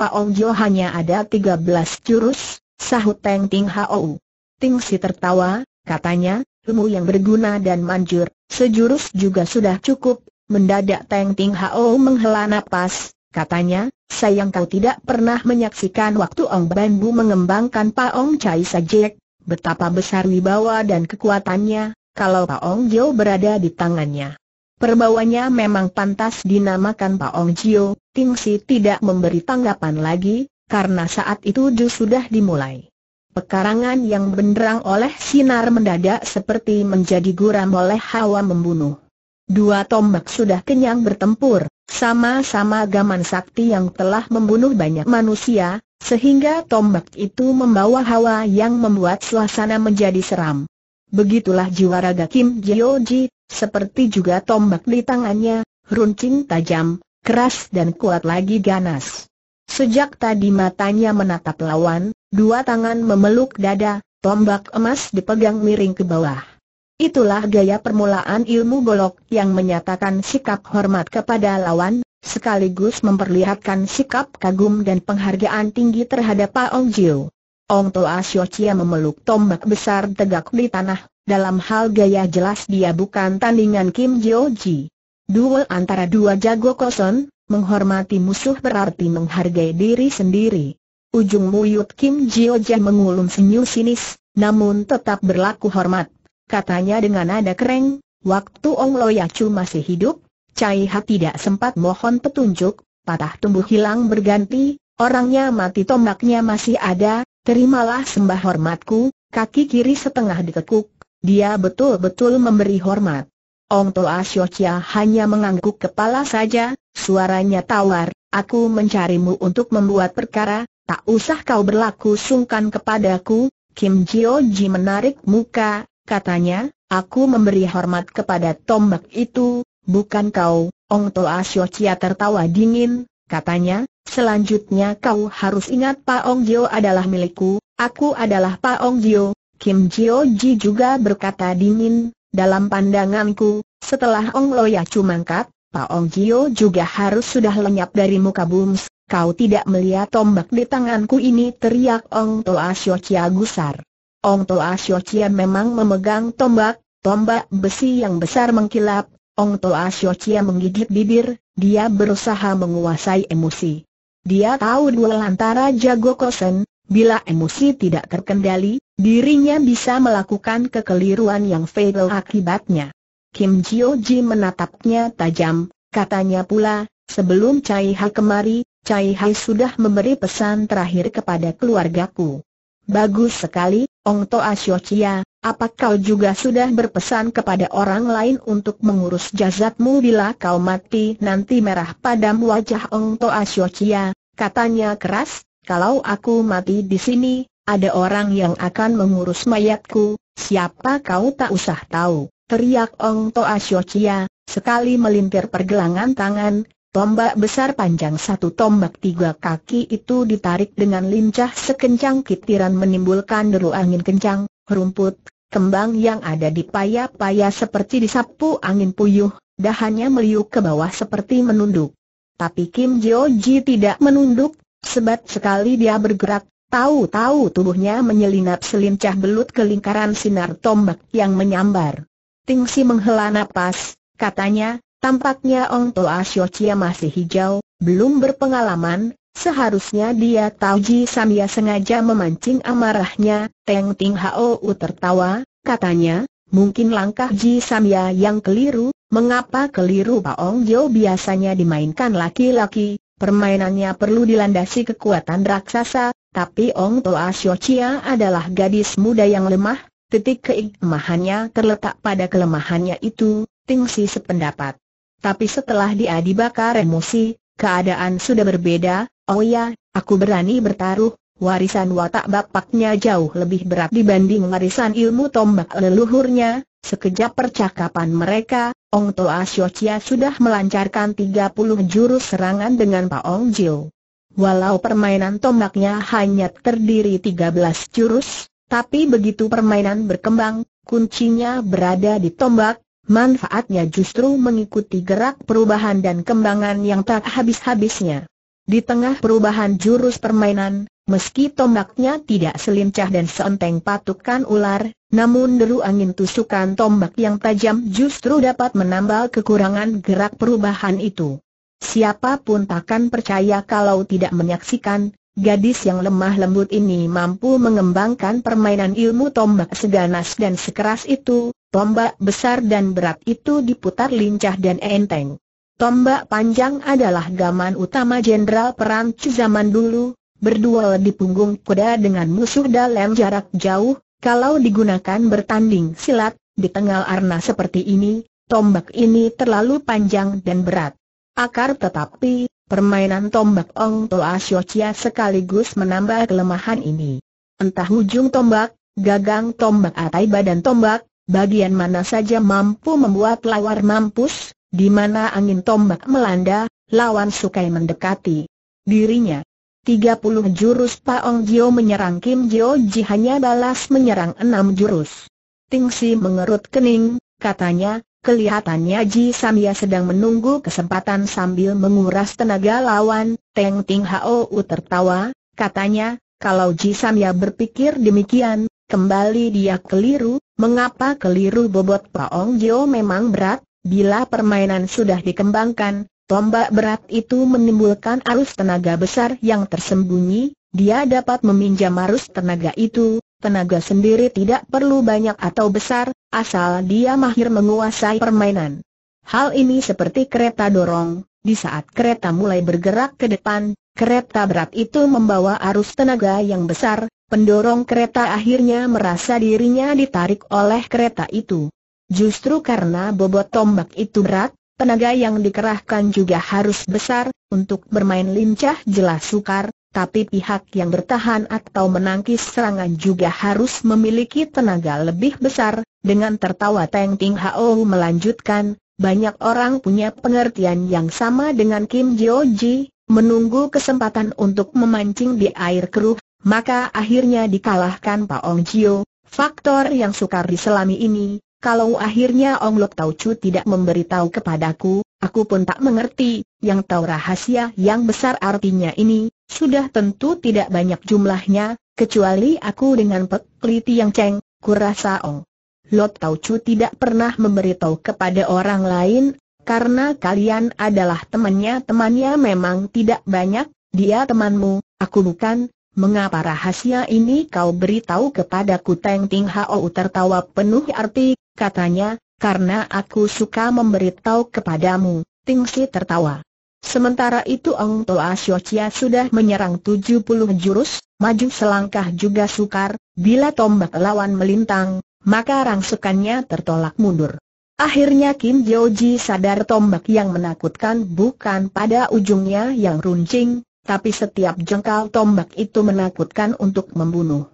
A: Pak Ong Jio hanya ada tiga belas jurus, sahut Teng Ting Hou. Ting Si tertawa, katanya, ilmu yang berguna dan manjur, sejurus juga sudah cukup. Mendadak Teng Ting Hou menghela napas, katanya, sayang kau tidak pernah menyaksikan waktu Ong Bu mengembangkan Pak Ong Chai Sajek, betapa besar wibawa dan kekuatannya, kalau Pak Ong Jio berada di tangannya. Perbawanya memang pantas dinamakan Pak Ong Jio, Ting Si tidak memberi tanggapan lagi, karena saat itu ju sudah dimulai. Pekarangan yang benderang oleh sinar mendadak seperti menjadi guram oleh hawa membunuh. Dua tombak sudah kenyang bertempur, sama-sama gaman sakti yang telah membunuh banyak manusia, sehingga tombak itu membawa hawa yang membuat suasana menjadi seram. Begitulah jiwa raga Kim Jio Ji seperti juga tombak di tangannya, runcing tajam, keras dan kuat lagi ganas. Sejak tadi matanya menatap lawan, dua tangan memeluk dada, tombak emas dipegang miring ke bawah. Itulah gaya permulaan ilmu golok yang menyatakan sikap hormat kepada lawan, sekaligus memperlihatkan sikap kagum dan penghargaan tinggi terhadap Pak Ong Jiu. Ong Toa Xiao Chia memeluk tombak besar tegak di tanah, dalam hal gaya jelas dia bukan tandingan Kim Jo Ji. Duel antara dua jago kosong, menghormati musuh berarti menghargai diri sendiri. Ujung muyut Kim Jo Ji mengulum senyum sinis, namun tetap berlaku hormat. Katanya dengan nada kereng, waktu Ong Chu masih hidup, Cai Ha tidak sempat mohon petunjuk, patah tumbuh hilang berganti, orangnya mati tombaknya masih ada, terimalah sembah hormatku, kaki kiri setengah dikekuk, dia betul-betul memberi hormat. Ong Toa Siocia hanya mengangguk kepala saja, suaranya tawar, aku mencarimu untuk membuat perkara, tak usah kau berlaku sungkan kepadaku, Kim Jio Ji menarik muka, katanya, aku memberi hormat kepada tombak itu, bukan kau, Ong Toa Siocia tertawa dingin, katanya, selanjutnya kau harus ingat Pak Ong Jio adalah milikku, aku adalah Pak Ong Jio, Kim Jio Ji juga berkata dingin, dalam pandanganku, setelah Ong Loya mangkat, Pak Ong Jio juga harus sudah lenyap dari muka bums, kau tidak melihat tombak di tanganku ini teriak Ong Toa Chia gusar. Ong Toa Chia memang memegang tombak, tombak besi yang besar mengkilap, Ong Toa Chia menggigit bibir, dia berusaha menguasai emosi. Dia tahu dua lantara jago kosen, bila emosi tidak terkendali, Dirinya bisa melakukan kekeliruan yang fatal akibatnya. Kim Jio Ji menatapnya tajam, katanya pula, sebelum Cai Ha kemari, Cai Hai sudah memberi pesan terakhir kepada keluargaku. Bagus sekali, Ong Toa Chia, apa kau juga sudah berpesan kepada orang lain untuk mengurus jazatmu bila kau mati nanti merah padam wajah Ong Toa Chia, katanya keras, kalau aku mati di sini, ada orang yang akan mengurus mayatku, siapa kau tak usah tahu, teriak Ong Toa Siochia, sekali melintir pergelangan tangan, tombak besar panjang satu tombak tiga kaki itu ditarik dengan lincah sekencang kitiran menimbulkan deru angin kencang, rumput, kembang yang ada di paya-paya seperti disapu angin puyuh, dahannya meliuk ke bawah seperti menunduk. Tapi Kim Jo Ji tidak menunduk, Sebat sekali dia bergerak, Tahu-tahu tubuhnya menyelinap selincah belut ke lingkaran sinar tombak yang menyambar. Tingsi menghela nafas. katanya, tampaknya Ong Toa Chia masih hijau, belum berpengalaman, seharusnya dia tahu Ji Samia sengaja memancing amarahnya, Teng Ting Hao u tertawa, katanya, mungkin langkah Ji Samia yang keliru, mengapa keliru Pak Ong Jo biasanya dimainkan laki-laki, permainannya perlu dilandasi kekuatan raksasa, tapi Ong Toa Chia adalah gadis muda yang lemah, titik keikmahannya terletak pada kelemahannya itu, Ting Si sependapat. Tapi setelah dia dibakar emosi, keadaan sudah berbeda, oh ya, aku berani bertaruh, warisan watak bapaknya jauh lebih berat dibanding warisan ilmu tombak leluhurnya. Sekejap percakapan mereka, Ong Toa Chia sudah melancarkan 30 jurus serangan dengan Pak Ong Jiu. Walau permainan tombaknya hanya terdiri 13 jurus, tapi begitu permainan berkembang, kuncinya berada di tombak, manfaatnya justru mengikuti gerak perubahan dan kembangan yang tak habis-habisnya. Di tengah perubahan jurus permainan, meski tombaknya tidak selincah dan seenteng patukan ular, namun deru angin tusukan tombak yang tajam justru dapat menambal kekurangan gerak perubahan itu. Siapapun takkan percaya kalau tidak menyaksikan, gadis yang lemah lembut ini mampu mengembangkan permainan ilmu tombak seganas dan sekeras itu, tombak besar dan berat itu diputar lincah dan enteng. Tombak panjang adalah gaman utama jenderal perang zaman dulu, berduel di punggung kuda dengan musuh dalam jarak jauh, kalau digunakan bertanding silat, di tengah arna seperti ini, tombak ini terlalu panjang dan berat akar tetapi, permainan tombak Ong Toa Sio sekaligus menambah kelemahan ini. Entah ujung tombak, gagang tombak atau badan tombak, bagian mana saja mampu membuat lawar mampus, di mana angin tombak melanda, lawan sukai mendekati dirinya. 30 jurus ong Jio menyerang Kim Jio Ji hanya balas menyerang 6 jurus. Tingsi mengerut kening, katanya, Kelihatannya Ji Samia sedang menunggu kesempatan sambil menguras tenaga lawan, Teng Ting u tertawa, katanya, kalau Ji Samia berpikir demikian, kembali dia keliru, mengapa keliru bobot Paong Jo memang berat, bila permainan sudah dikembangkan, tombak berat itu menimbulkan arus tenaga besar yang tersembunyi, dia dapat meminjam arus tenaga itu, tenaga sendiri tidak perlu banyak atau besar, asal dia mahir menguasai permainan. Hal ini seperti kereta dorong, di saat kereta mulai bergerak ke depan, kereta berat itu membawa arus tenaga yang besar, pendorong kereta akhirnya merasa dirinya ditarik oleh kereta itu. Justru karena bobot tombak itu berat, tenaga yang dikerahkan juga harus besar, untuk bermain lincah jelas sukar, tapi pihak yang bertahan atau menangkis serangan juga harus memiliki tenaga lebih besar. Dengan tertawa Teng Ting Hao melanjutkan, banyak orang punya pengertian yang sama dengan Kim Jo oh Ji, menunggu kesempatan untuk memancing di air keruh, maka akhirnya dikalahkan Pak Ong Jio. Faktor yang sukar diselami ini, kalau akhirnya Ong Lok Tau Chu tidak memberitahu kepadaku, aku pun tak mengerti, yang tahu rahasia yang besar artinya ini, sudah tentu tidak banyak jumlahnya, kecuali aku dengan Pek yang ceng. Kurasa ong. Lot Tau Chu tidak pernah memberitahu kepada orang lain, karena kalian adalah temannya temannya memang tidak banyak, dia temanmu, aku bukan, mengapa rahasia ini kau beritahu kepadaku Teng Ting Hao tertawa penuh arti, katanya, karena aku suka memberitahu kepadamu, Ting Si tertawa. Sementara itu Ong Toa Chia sudah menyerang 70 jurus, maju selangkah juga sukar, bila tombak lawan melintang, maka rangsukannya tertolak mundur. Akhirnya Kim Joji sadar tombak yang menakutkan bukan pada ujungnya yang runcing, tapi setiap jengkal tombak itu menakutkan untuk membunuh.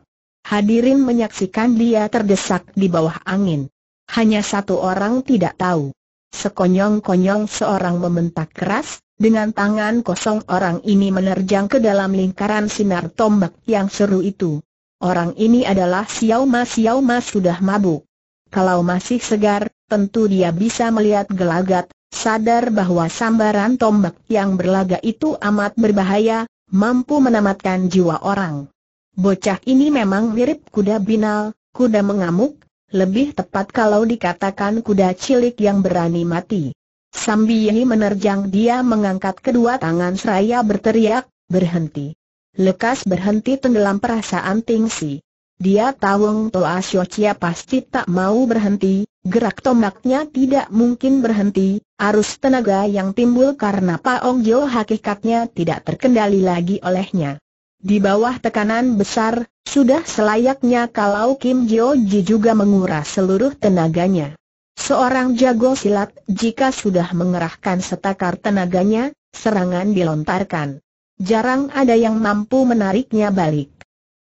A: Hadirin menyaksikan dia terdesak di bawah angin. Hanya satu orang tidak tahu. Sekonyong-konyong seorang membentak keras, dengan tangan kosong orang ini menerjang ke dalam lingkaran sinar tombak yang seru itu. Orang ini adalah Xiao Ma Xiao Ma sudah mabuk. Kalau masih segar, tentu dia bisa melihat gelagat, sadar bahwa sambaran tombak yang berlaga itu amat berbahaya, mampu menamatkan jiwa orang. Bocah ini memang mirip kuda binal, kuda mengamuk, lebih tepat kalau dikatakan kuda cilik yang berani mati. Sambiyi menerjang dia mengangkat kedua tangan seraya berteriak, berhenti. Lekas berhenti tenggelam perasaan Tingsi. Dia tahu Toa Asyocia pasti tak mau berhenti, gerak tombaknya tidak mungkin berhenti, arus tenaga yang timbul karena Ong Jo hakikatnya tidak terkendali lagi olehnya. Di bawah tekanan besar, sudah selayaknya kalau Kim Jo Ji juga menguras seluruh tenaganya. Seorang jago silat, jika sudah mengerahkan setakar tenaganya, serangan dilontarkan. Jarang ada yang mampu menariknya balik.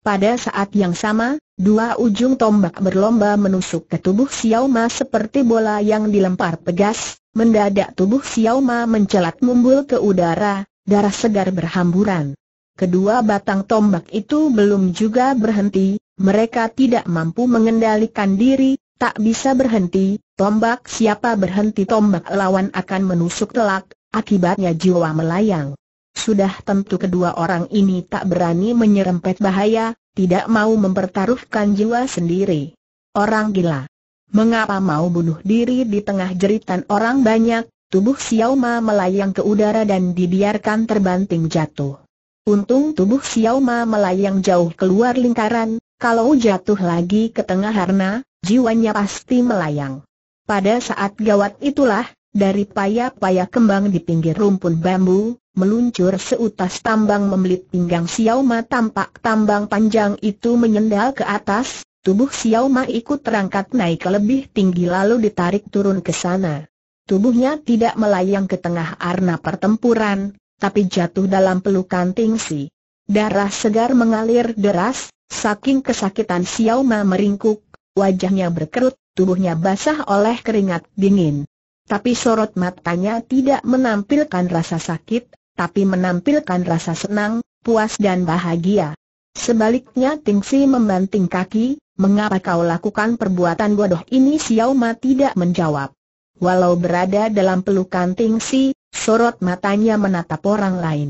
A: Pada saat yang sama, dua ujung tombak berlomba menusuk ke tubuh Xiao Ma seperti bola yang dilempar pegas, mendadak tubuh Xiao Ma mencelat mumbul ke udara, darah segar berhamburan. Kedua batang tombak itu belum juga berhenti, mereka tidak mampu mengendalikan diri, tak bisa berhenti, tombak siapa berhenti tombak lawan akan menusuk telak, akibatnya jiwa melayang. Sudah tentu kedua orang ini tak berani menyerempet bahaya, tidak mau mempertaruhkan jiwa sendiri. Orang gila. Mengapa mau bunuh diri di tengah jeritan orang banyak, tubuh Xiao Ma melayang ke udara dan dibiarkan terbanting jatuh. Untung tubuh Xiao melayang jauh keluar lingkaran, kalau jatuh lagi ke tengah harna, jiwanya pasti melayang. Pada saat gawat itulah, dari paya-paya kembang di pinggir rumpun bambu, meluncur seutas tambang membelit pinggang Xiao tampak tambang panjang itu menyendal ke atas, tubuh Xiao ikut terangkat naik ke lebih tinggi lalu ditarik turun ke sana. Tubuhnya tidak melayang ke tengah arena pertempuran, tapi jatuh dalam pelukan Tingsi. Darah segar mengalir deras, saking kesakitan Xiao Ma meringkuk, wajahnya berkerut, tubuhnya basah oleh keringat dingin. Tapi sorot matanya tidak menampilkan rasa sakit, tapi menampilkan rasa senang, puas dan bahagia. Sebaliknya Tingsi membanting kaki, mengapa kau lakukan perbuatan bodoh ini Xiao Ma tidak menjawab. Walau berada dalam pelukan Tingsi, sorot matanya menatap orang lain.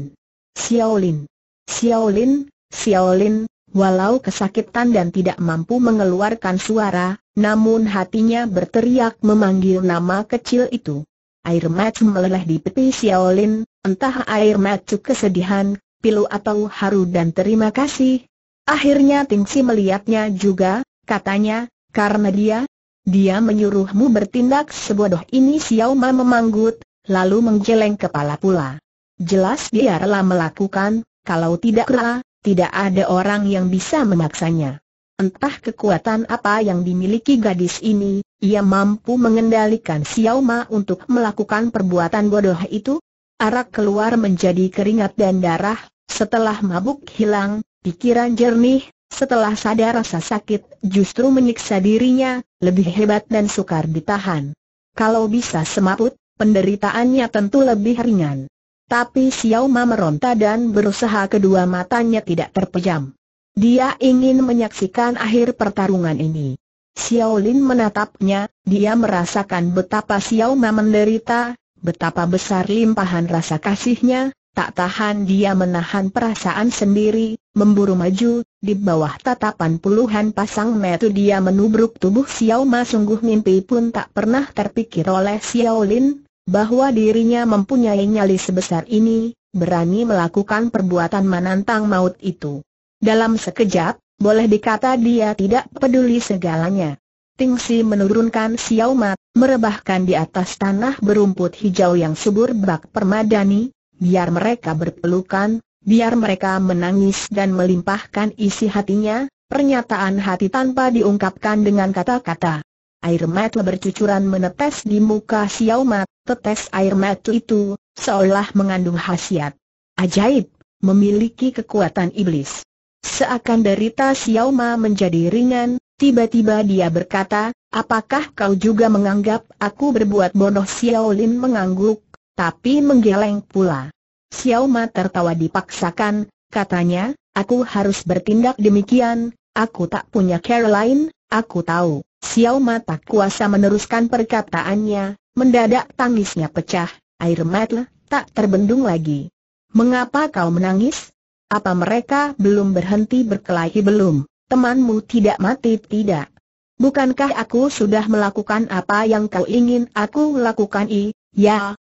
A: Xiaolin. Xiaolin, Xiaolin, walau kesakitan dan tidak mampu mengeluarkan suara, namun hatinya berteriak memanggil nama kecil itu. Air mata meleleh di pipi Xiaolin, entah air mata kesedihan, pilu atau haru dan terima kasih. Akhirnya Tingsi melihatnya juga, katanya, karena dia, dia menyuruhmu bertindak sebodoh ini Xiao Ma memanggut, lalu menggeleng kepala pula. Jelas dia rela melakukan, kalau tidak rela, tidak ada orang yang bisa memaksanya. Entah kekuatan apa yang dimiliki gadis ini, ia mampu mengendalikan Xiao Ma untuk melakukan perbuatan bodoh itu. Arak keluar menjadi keringat dan darah, setelah mabuk hilang, pikiran jernih, setelah sadar rasa sakit justru menyiksa dirinya, lebih hebat dan sukar ditahan. Kalau bisa semaput, penderitaannya tentu lebih ringan. Tapi Xiao Ma meronta dan berusaha kedua matanya tidak terpejam. Dia ingin menyaksikan akhir pertarungan ini. Xiao Lin menatapnya, dia merasakan betapa Xiao Ma menderita, betapa besar limpahan rasa kasihnya, tak tahan dia menahan perasaan sendiri, memburu maju, di bawah tatapan puluhan pasang metu dia menubruk tubuh Xiao Ma sungguh mimpi pun tak pernah terpikir oleh Xiao Lin, bahwa dirinya mempunyai nyali sebesar ini, berani melakukan perbuatan menantang maut itu. Dalam sekejap, boleh dikata dia tidak peduli segalanya. Tingsi menurunkan Xiao Mat, merebahkan di atas tanah berumput hijau yang subur bak permadani, biar mereka berpelukan, biar mereka menangis dan melimpahkan isi hatinya, pernyataan hati tanpa diungkapkan dengan kata-kata air mata bercucuran menetes di muka Xiao tetes air mata itu, seolah mengandung khasiat. Ajaib, memiliki kekuatan iblis. Seakan derita Xiao Ma menjadi ringan, tiba-tiba dia berkata, apakah kau juga menganggap aku berbuat bodoh Xiao Lin mengangguk, tapi menggeleng pula. Xiao tertawa dipaksakan, katanya, aku harus bertindak demikian, aku tak punya Caroline, aku tahu. Xiao mata kuasa meneruskan perkataannya, mendadak tangisnya pecah, air mata tak terbendung lagi. Mengapa kau menangis? Apa mereka belum berhenti berkelahi belum? Temanmu tidak mati tidak? Bukankah aku sudah melakukan apa yang kau ingin aku lakukan i? Ya,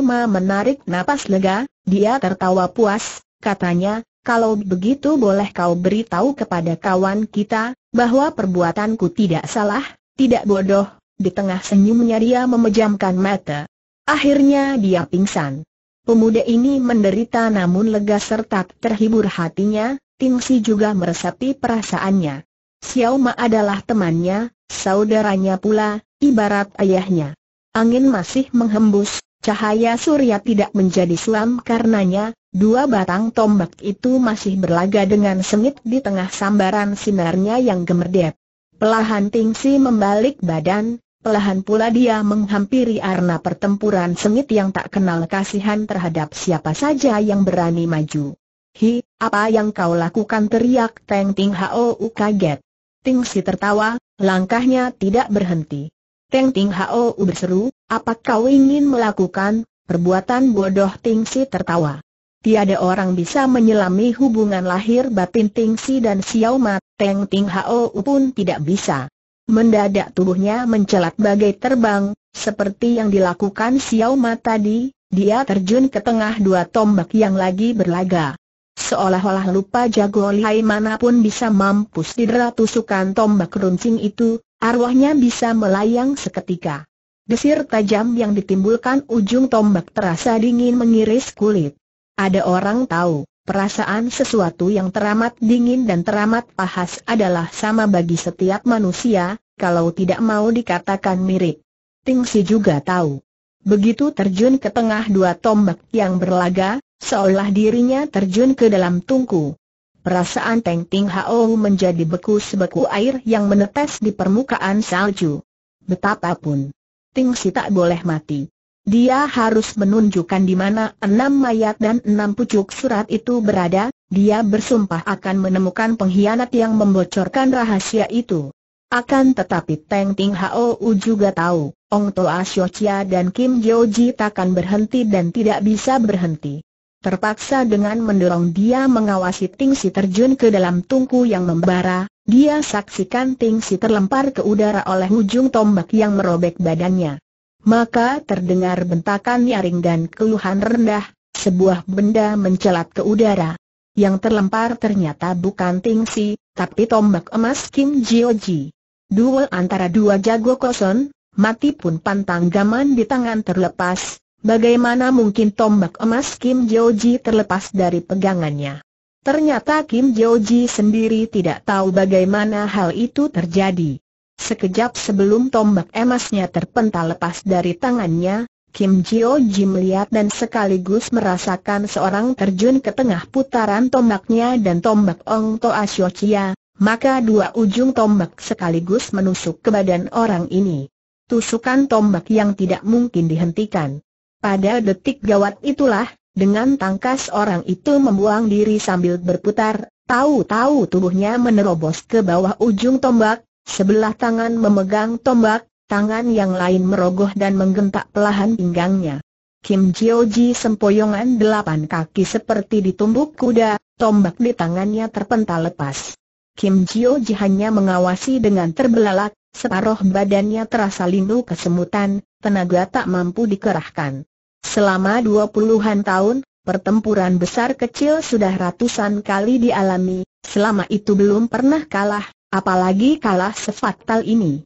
A: Ma menarik napas lega, dia tertawa puas, katanya, kalau begitu boleh kau beritahu kepada kawan kita, bahwa perbuatanku tidak salah, tidak bodoh, di tengah senyumnya dia memejamkan mata. Akhirnya dia pingsan. Pemuda ini menderita namun lega serta terhibur hatinya, Si juga meresapi perasaannya. Xiao Ma adalah temannya, saudaranya pula, ibarat ayahnya. Angin masih menghembus, Cahaya surya tidak menjadi selam karenanya, dua batang tombak itu masih berlaga dengan sengit di tengah sambaran sinarnya yang gemerdep. Pelahan Tingsi membalik badan, pelahan pula dia menghampiri Arna. pertempuran sengit yang tak kenal kasihan terhadap siapa saja yang berani maju. Hi, apa yang kau lakukan teriak Teng Ting Hou kaget. Tingsi tertawa, langkahnya tidak berhenti. Teng Ting Hao berseru, apa kau ingin melakukan, perbuatan bodoh Ting Si tertawa. Tiada orang bisa menyelami hubungan lahir batin Ting Si dan Xiao Ma, Teng Ting Hao pun tidak bisa. Mendadak tubuhnya mencelat bagai terbang, seperti yang dilakukan Xiao Ma tadi, dia terjun ke tengah dua tombak yang lagi berlaga. Seolah-olah lupa jago lihai manapun bisa mampus di tusukan tombak runcing itu, Arwahnya bisa melayang seketika. Desir tajam yang ditimbulkan ujung tombak terasa dingin mengiris kulit. Ada orang tahu, perasaan sesuatu yang teramat dingin dan teramat pahas adalah sama bagi setiap manusia, kalau tidak mau dikatakan mirip. Tingsi juga tahu. Begitu terjun ke tengah dua tombak yang berlaga, seolah dirinya terjun ke dalam tungku perasaan Teng Ting Hao menjadi beku sebeku air yang menetes di permukaan salju. Betapapun, Ting Si tak boleh mati. Dia harus menunjukkan di mana enam mayat dan enam pucuk surat itu berada, dia bersumpah akan menemukan pengkhianat yang membocorkan rahasia itu. Akan tetapi Teng Ting Hao juga tahu, Ong Toa Xiao Chia dan Kim Jo Ji takkan berhenti dan tidak bisa berhenti. Terpaksa dengan mendorong dia mengawasi Ting Si terjun ke dalam tungku yang membara, dia saksikan Ting Si terlempar ke udara oleh ujung tombak yang merobek badannya. Maka terdengar bentakan nyaring dan keluhan rendah, sebuah benda mencelat ke udara. Yang terlempar ternyata bukan Ting Si, tapi tombak emas Kim Jio Ji. Duel antara dua jago kosong, mati pun pantang gaman di tangan terlepas, Bagaimana mungkin tombak emas Kim Joji terlepas dari pegangannya? Ternyata Kim Joji sendiri tidak tahu bagaimana hal itu terjadi. Sekejap sebelum tombak emasnya terpental lepas dari tangannya, Kim Joji melihat dan sekaligus merasakan seorang terjun ke tengah putaran tombaknya dan tombak Ong Toa Siochia, maka dua ujung tombak sekaligus menusuk ke badan orang ini. Tusukan tombak yang tidak mungkin dihentikan. Pada detik gawat itulah, dengan tangkas orang itu membuang diri sambil berputar, tahu-tahu tubuhnya menerobos ke bawah ujung tombak, sebelah tangan memegang tombak, tangan yang lain merogoh dan menggentak pelahan pinggangnya. Kim Ji sempoyongan delapan kaki seperti ditumbuk kuda, tombak di tangannya terpental lepas. Kim Ji hanya mengawasi dengan terbelalak, separuh badannya terasa lindu kesemutan, tenaga tak mampu dikerahkan. Selama dua puluhan tahun, pertempuran besar kecil sudah ratusan kali dialami, selama itu belum pernah kalah, apalagi kalah sefatal ini.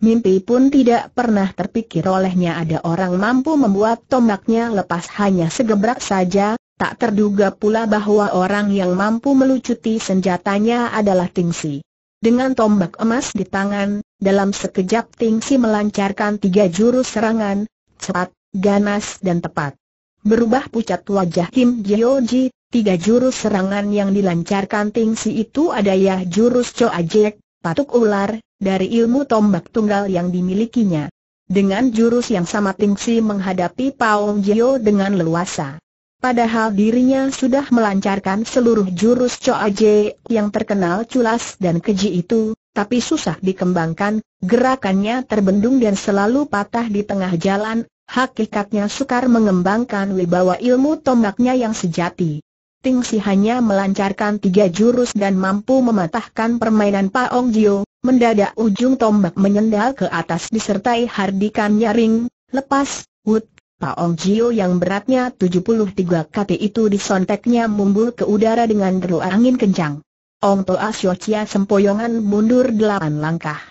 A: Mimpi pun tidak pernah terpikir olehnya ada orang mampu membuat tombaknya lepas hanya segebrak saja, tak terduga pula bahwa orang yang mampu melucuti senjatanya adalah Tingsi. Dengan tombak emas di tangan, dalam sekejap Tingsi melancarkan tiga jurus serangan, cepat, ganas dan tepat. Berubah pucat wajah Kim Ji, tiga jurus serangan yang dilancarkan Ting Si itu ada ya jurus Cho Ajek, patuk ular, dari ilmu tombak tunggal yang dimilikinya. Dengan jurus yang sama Ting Si menghadapi Paung Jio dengan leluasa. Padahal dirinya sudah melancarkan seluruh jurus Cho Ajek yang terkenal culas dan keji itu, tapi susah dikembangkan, gerakannya terbendung dan selalu patah di tengah jalan, Hakikatnya sukar mengembangkan wibawa ilmu tombaknya yang sejati. Tingsi hanya melancarkan tiga jurus dan mampu mematahkan permainan Ong Jio, mendadak ujung tombak menyendal ke atas disertai hardikan nyaring, lepas, wut, Ong Jio yang beratnya 73 kati itu disonteknya mumbul ke udara dengan deru angin kencang. Ong Toa Xiao Chia sempoyongan mundur delapan langkah.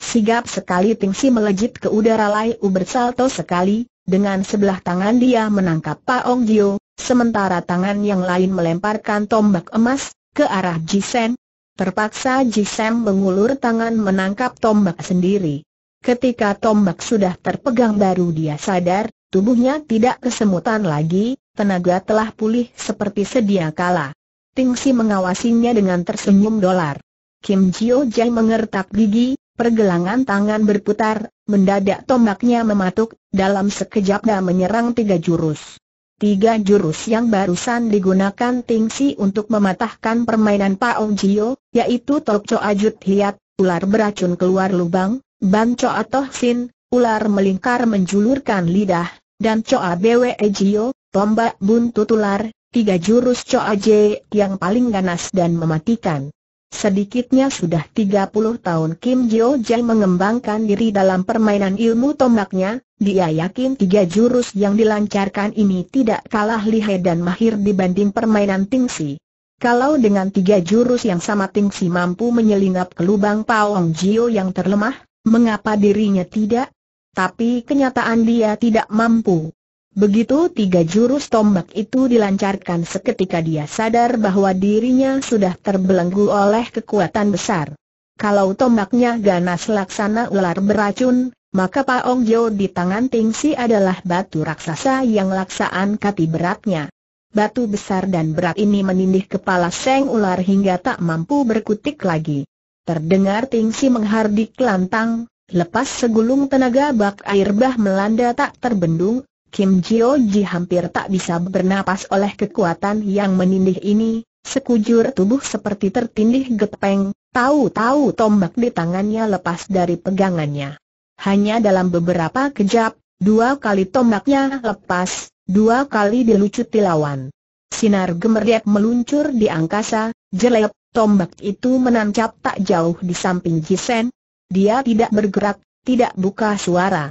A: Sigap sekali Tingsi melejit ke udara Lai U bersalto sekali, dengan sebelah tangan dia menangkap Paong Gio, sementara tangan yang lain melemparkan tombak emas, ke arah Jisen. Terpaksa Jisem mengulur tangan menangkap tombak sendiri. Ketika tombak sudah terpegang baru dia sadar, tubuhnya tidak kesemutan lagi, tenaga telah pulih seperti sedia kala. Tingsi mengawasinya dengan tersenyum dolar. Kim Jio Jai mengertak gigi, Pergelangan tangan berputar, mendadak tombaknya mematuk, dalam sekejap dia menyerang tiga jurus. Tiga jurus yang barusan digunakan Tingsi untuk mematahkan permainan Pao Jio, yaitu Cho Ajut Hiat, ular beracun keluar lubang, Banco Atoh Sin, ular melingkar menjulurkan lidah, dan Coa Bwe e Jio, tombak buntut ular, tiga jurus Coa J yang paling ganas dan mematikan. Sedikitnya sudah 30 tahun Kim jo Jae mengembangkan diri dalam permainan ilmu tombaknya, dia yakin tiga jurus yang dilancarkan ini tidak kalah lihai dan mahir dibanding permainan Tingsi. Kalau dengan tiga jurus yang sama Tingsi mampu menyelinap ke lubang Paong Jio yang terlemah, mengapa dirinya tidak? Tapi kenyataan dia tidak mampu. Begitu tiga jurus tombak itu dilancarkan seketika dia sadar bahwa dirinya sudah terbelenggu oleh kekuatan besar. Kalau tombaknya ganas laksana ular beracun, maka Pak Ong Jo di tangan Ting Si adalah batu raksasa yang laksaan kati beratnya. Batu besar dan berat ini menindih kepala Seng Ular hingga tak mampu berkutik lagi. Terdengar Ting Si menghardik lantang, lepas segulung tenaga bak air bah melanda tak terbendung, Kim Jio Ji hampir tak bisa bernapas oleh kekuatan yang menindih ini, sekujur tubuh seperti tertindih gepeng, tahu-tahu tombak di tangannya lepas dari pegangannya. Hanya dalam beberapa kejap, dua kali tombaknya lepas, dua kali dilucuti lawan. Sinar gemerlap meluncur di angkasa, jelek, tombak itu menancap tak jauh di samping Jisen. Dia tidak bergerak, tidak buka suara.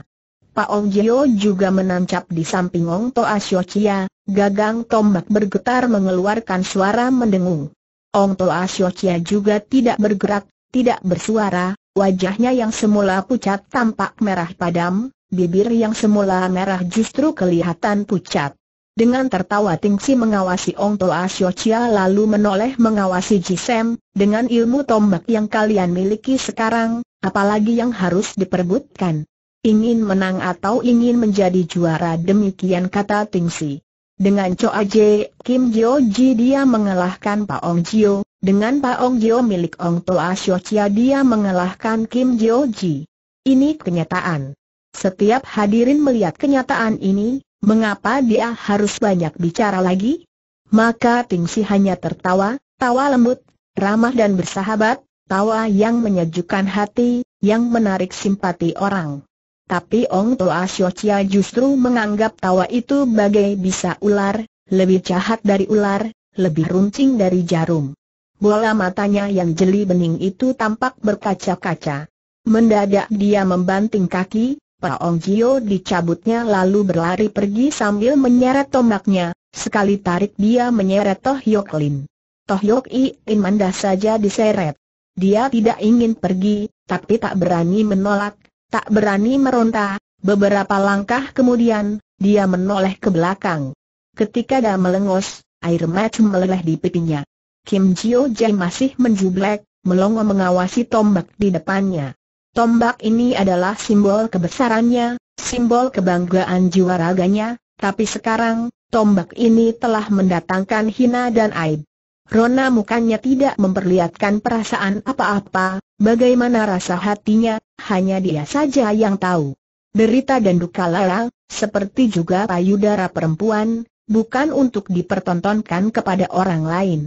A: Pak Ong Jio juga menancap di samping Ong Toa Sio Chia, gagang tombak bergetar mengeluarkan suara mendengung. Ong Toa Sio Chia juga tidak bergerak, tidak bersuara, wajahnya yang semula pucat tampak merah padam, bibir yang semula merah justru kelihatan pucat. Dengan tertawa Tingsi mengawasi Ong Toa Sio Chia lalu menoleh mengawasi Jisem, dengan ilmu tombak yang kalian miliki sekarang, apalagi yang harus diperbutkan. Ingin menang atau ingin menjadi juara demikian kata Tingsi. Dengan Choa Je Kim Jo Ji dia mengalahkan Pak Ong Jio, dengan Pak Ong Jio milik Ong Toa Sio Chia dia mengalahkan Kim Jo Ji. Ini kenyataan. Setiap hadirin melihat kenyataan ini, mengapa dia harus banyak bicara lagi? Maka Tingsi hanya tertawa, tawa lembut, ramah dan bersahabat, tawa yang menyejukkan hati, yang menarik simpati orang. Tapi Ong Toa Siocia justru menganggap tawa itu bagai bisa ular, lebih jahat dari ular, lebih runcing dari jarum. Bola matanya yang jeli bening itu tampak berkaca-kaca. Mendadak dia membanting kaki, Pak Ong Jio dicabutnya lalu berlari pergi sambil menyeret tombaknya, sekali tarik dia menyeret Toh Yok Lin. Toh Yok I In Manda saja diseret. Dia tidak ingin pergi, tapi tak berani menolak, tak berani meronta, beberapa langkah kemudian, dia menoleh ke belakang. Ketika dia melengos, air mata meleleh di pipinya. Kim Jio Jae masih menjublek, melongo mengawasi tombak di depannya. Tombak ini adalah simbol kebesarannya, simbol kebanggaan jiwa raganya, tapi sekarang, tombak ini telah mendatangkan hina dan aib. Rona mukanya tidak memperlihatkan perasaan apa-apa, bagaimana rasa hatinya, hanya dia saja yang tahu. Derita dan duka lara, seperti juga payudara perempuan, bukan untuk dipertontonkan kepada orang lain.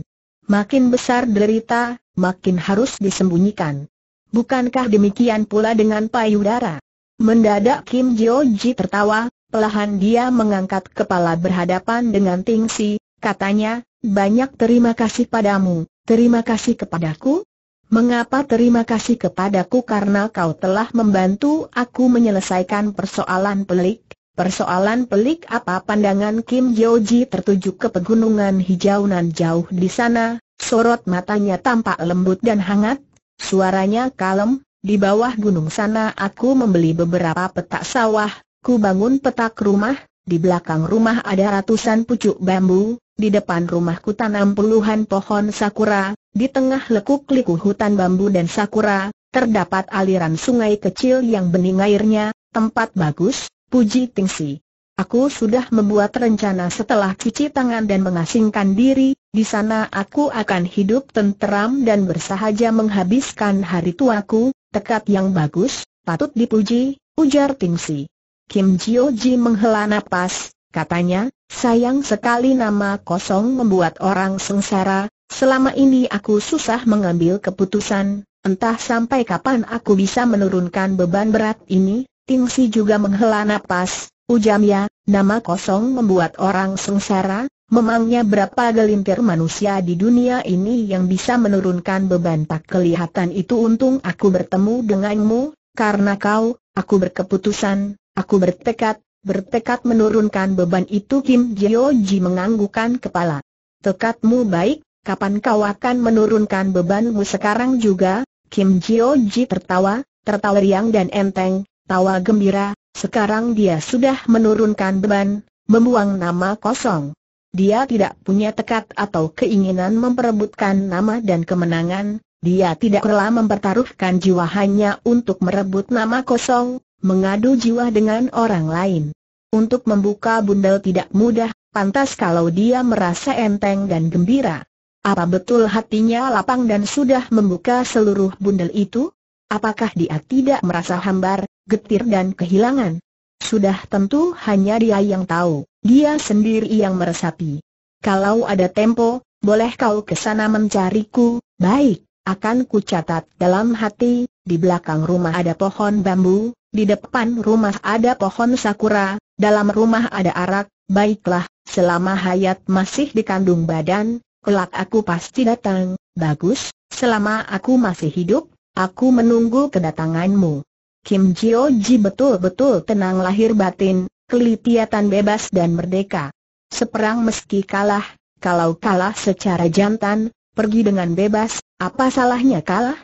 A: Makin besar derita, makin harus disembunyikan. Bukankah demikian pula dengan payudara? Mendadak Kim Jo Ji tertawa, pelahan dia mengangkat kepala berhadapan dengan Ting Si, katanya, banyak terima kasih padamu, terima kasih kepadaku, Mengapa terima kasih kepadaku karena kau telah membantu aku menyelesaikan persoalan pelik? Persoalan pelik apa pandangan Kim Yoji tertuju ke pegunungan hijau nan jauh di sana, sorot matanya tampak lembut dan hangat, suaranya kalem, di bawah gunung sana aku membeli beberapa petak sawah, ku bangun petak rumah, di belakang rumah ada ratusan pucuk bambu, di depan rumahku tanam puluhan pohon sakura, di tengah lekuk-liku hutan bambu dan sakura, terdapat aliran sungai kecil yang bening airnya, tempat bagus, puji Tingsi. Aku sudah membuat rencana setelah cuci tangan dan mengasingkan diri, di sana aku akan hidup tenteram dan bersahaja menghabiskan hari tuaku, tekad yang bagus, patut dipuji, ujar Tingsi. Kim Jio Ji menghela napas, katanya, sayang sekali nama kosong membuat orang sengsara, Selama ini aku susah mengambil keputusan, entah sampai kapan aku bisa menurunkan beban berat ini, Tingsi juga menghela napas, ujamnya, nama kosong membuat orang sengsara, memangnya berapa gelintir manusia di dunia ini yang bisa menurunkan beban tak kelihatan itu untung aku bertemu denganmu, karena kau, aku berkeputusan, aku bertekad, bertekad menurunkan beban itu Kim Jeo Ji menganggukkan kepala. Tekadmu baik, kapan kau akan menurunkan bebanmu sekarang juga? Kim Jio Ji tertawa, tertawa riang dan enteng, tawa gembira, sekarang dia sudah menurunkan beban, membuang nama kosong. Dia tidak punya tekad atau keinginan memperebutkan nama dan kemenangan, dia tidak rela mempertaruhkan jiwa hanya untuk merebut nama kosong, mengadu jiwa dengan orang lain. Untuk membuka bundel tidak mudah, pantas kalau dia merasa enteng dan gembira. Apa betul hatinya lapang dan sudah membuka seluruh bundel itu? Apakah dia tidak merasa hambar, getir dan kehilangan? Sudah tentu hanya dia yang tahu, dia sendiri yang meresapi. Kalau ada tempo, boleh kau ke sana mencariku, baik, akan kucatat dalam hati, di belakang rumah ada pohon bambu, di depan rumah ada pohon sakura, dalam rumah ada arak, baiklah, selama hayat masih dikandung badan, kelak aku pasti datang, bagus, selama aku masih hidup, aku menunggu kedatanganmu. Kim Jio Ji betul-betul tenang lahir batin, kelitiatan bebas dan merdeka. Seperang meski kalah, kalau kalah secara jantan, pergi dengan bebas, apa salahnya kalah?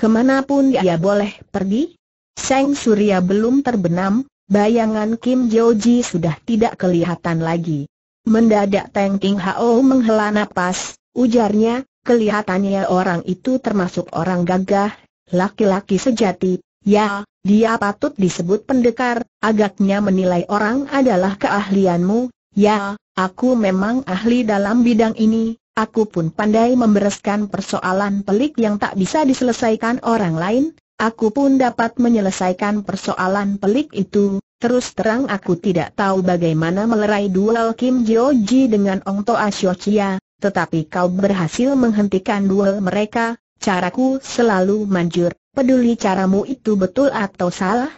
A: Kemanapun dia boleh pergi? Seng Surya belum terbenam, bayangan Kim Ji sudah tidak kelihatan lagi. Mendadak Teng King Hao menghela nafas, ujarnya, kelihatannya orang itu termasuk orang gagah, laki-laki sejati, ya, dia patut disebut pendekar, agaknya menilai orang adalah keahlianmu, ya, aku memang ahli dalam bidang ini, aku pun pandai membereskan persoalan pelik yang tak bisa diselesaikan orang lain, Aku pun dapat menyelesaikan persoalan pelik itu, terus terang aku tidak tahu bagaimana melerai duel Kim Ji dengan Ong Toa Chia, tetapi kau berhasil menghentikan duel mereka, caraku selalu manjur, peduli caramu itu betul atau salah?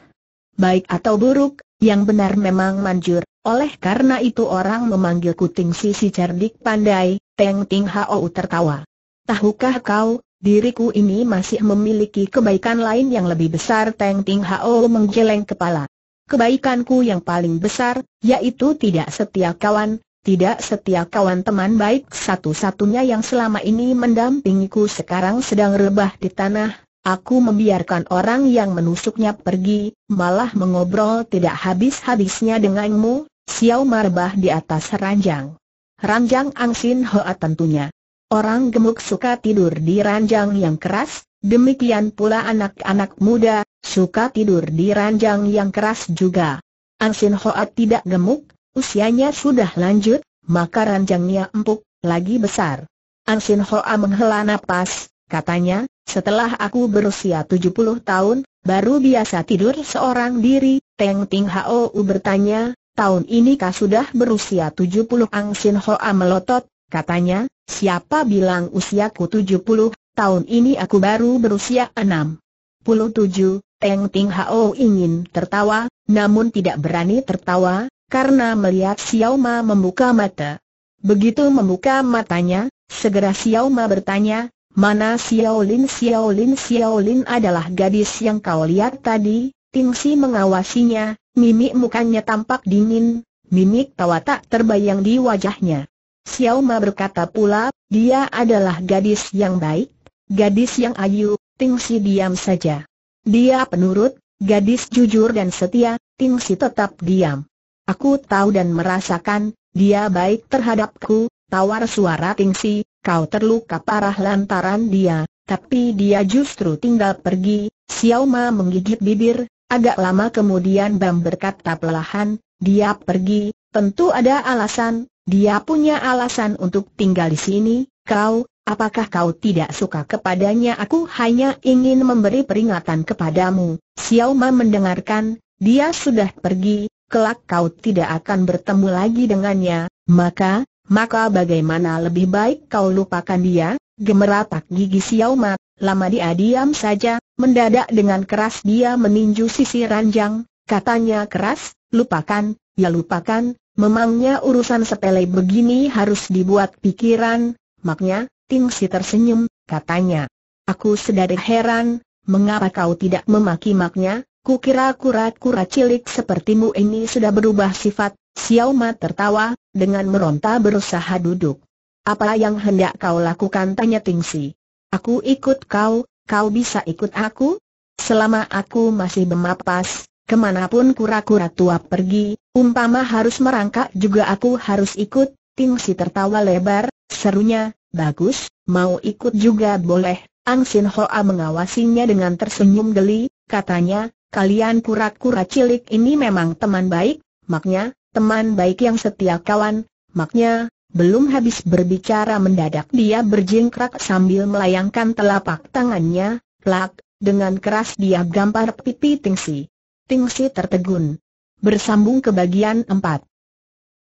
A: Baik atau buruk, yang benar memang manjur, oleh karena itu orang memanggilku Ting Si Si Cerdik Pandai, Teng Ting Hao tertawa. Tahukah kau, diriku ini masih memiliki kebaikan lain yang lebih besar Teng Ting Hao menggeleng kepala. Kebaikanku yang paling besar, yaitu tidak setia kawan, tidak setia kawan teman baik satu-satunya yang selama ini mendampingiku sekarang sedang rebah di tanah. Aku membiarkan orang yang menusuknya pergi, malah mengobrol tidak habis-habisnya denganmu, Xiao Marbah di atas ranjang. Ranjang Ang Sin Hoa tentunya. Orang gemuk suka tidur di ranjang yang keras, demikian pula anak-anak muda, suka tidur di ranjang yang keras juga. Sin Hoat tidak gemuk, usianya sudah lanjut, maka ranjangnya empuk, lagi besar. Sin Hoa menghela napas, katanya, setelah aku berusia 70 tahun, baru biasa tidur seorang diri, Teng Ting Hou bertanya, tahun ini kah sudah berusia 70 Ang Sin Hoa melotot, Katanya, siapa bilang usiaku tujuh puluh tahun ini aku baru berusia enam 67. Teng Ting Hao ingin tertawa, namun tidak berani tertawa, karena melihat Xiao Ma membuka mata. Begitu membuka matanya, segera Xiao Ma bertanya, Mana Xiao Lin Xiao Lin Xiao Lin adalah gadis yang kau lihat tadi, Ting Si mengawasinya, mimik mukanya tampak dingin, mimik tawa tak terbayang di wajahnya. Xiaoma berkata pula, dia adalah gadis yang baik, gadis yang ayu, Si diam saja. Dia penurut, gadis jujur dan setia, Si tetap diam. Aku tahu dan merasakan, dia baik terhadapku, tawar suara Si, kau terluka parah lantaran dia, tapi dia justru tinggal pergi, Xiaoma menggigit bibir, agak lama kemudian Bam berkata perlahan, dia pergi, tentu ada alasan, dia punya alasan untuk tinggal di sini, kau, apakah kau tidak suka kepadanya aku hanya ingin memberi peringatan kepadamu. Xiao Ma mendengarkan, dia sudah pergi, kelak kau tidak akan bertemu lagi dengannya, maka, maka bagaimana lebih baik kau lupakan dia? Gemeratak gigi Xiao Ma, lama dia diam saja, mendadak dengan keras dia meninju sisi ranjang, katanya keras, lupakan, ya lupakan, Memangnya urusan sepele begini harus dibuat pikiran, maknya, Tingsi tersenyum, katanya. Aku sedari heran, mengapa kau tidak memaki maknya, Ku kira kura-kura cilik sepertimu ini sudah berubah sifat, Xiao Ma tertawa, dengan meronta berusaha duduk. Apa yang hendak kau lakukan tanya Tingsi. Aku ikut kau, kau bisa ikut aku? Selama aku masih bermapas, kemanapun kura-kura tua pergi, Umpama harus merangkak juga aku harus ikut, Ting Si tertawa lebar, serunya, bagus, mau ikut juga boleh. Ang Sin Hoa mengawasinya dengan tersenyum geli, katanya, kalian kura-kura cilik ini memang teman baik, maknya, teman baik yang setia kawan, maknya, belum habis berbicara mendadak dia berjingkrak sambil melayangkan telapak tangannya, plak, dengan keras dia gampar pipi Tingsi. Tingsi tertegun, Bersambung ke bagian empat.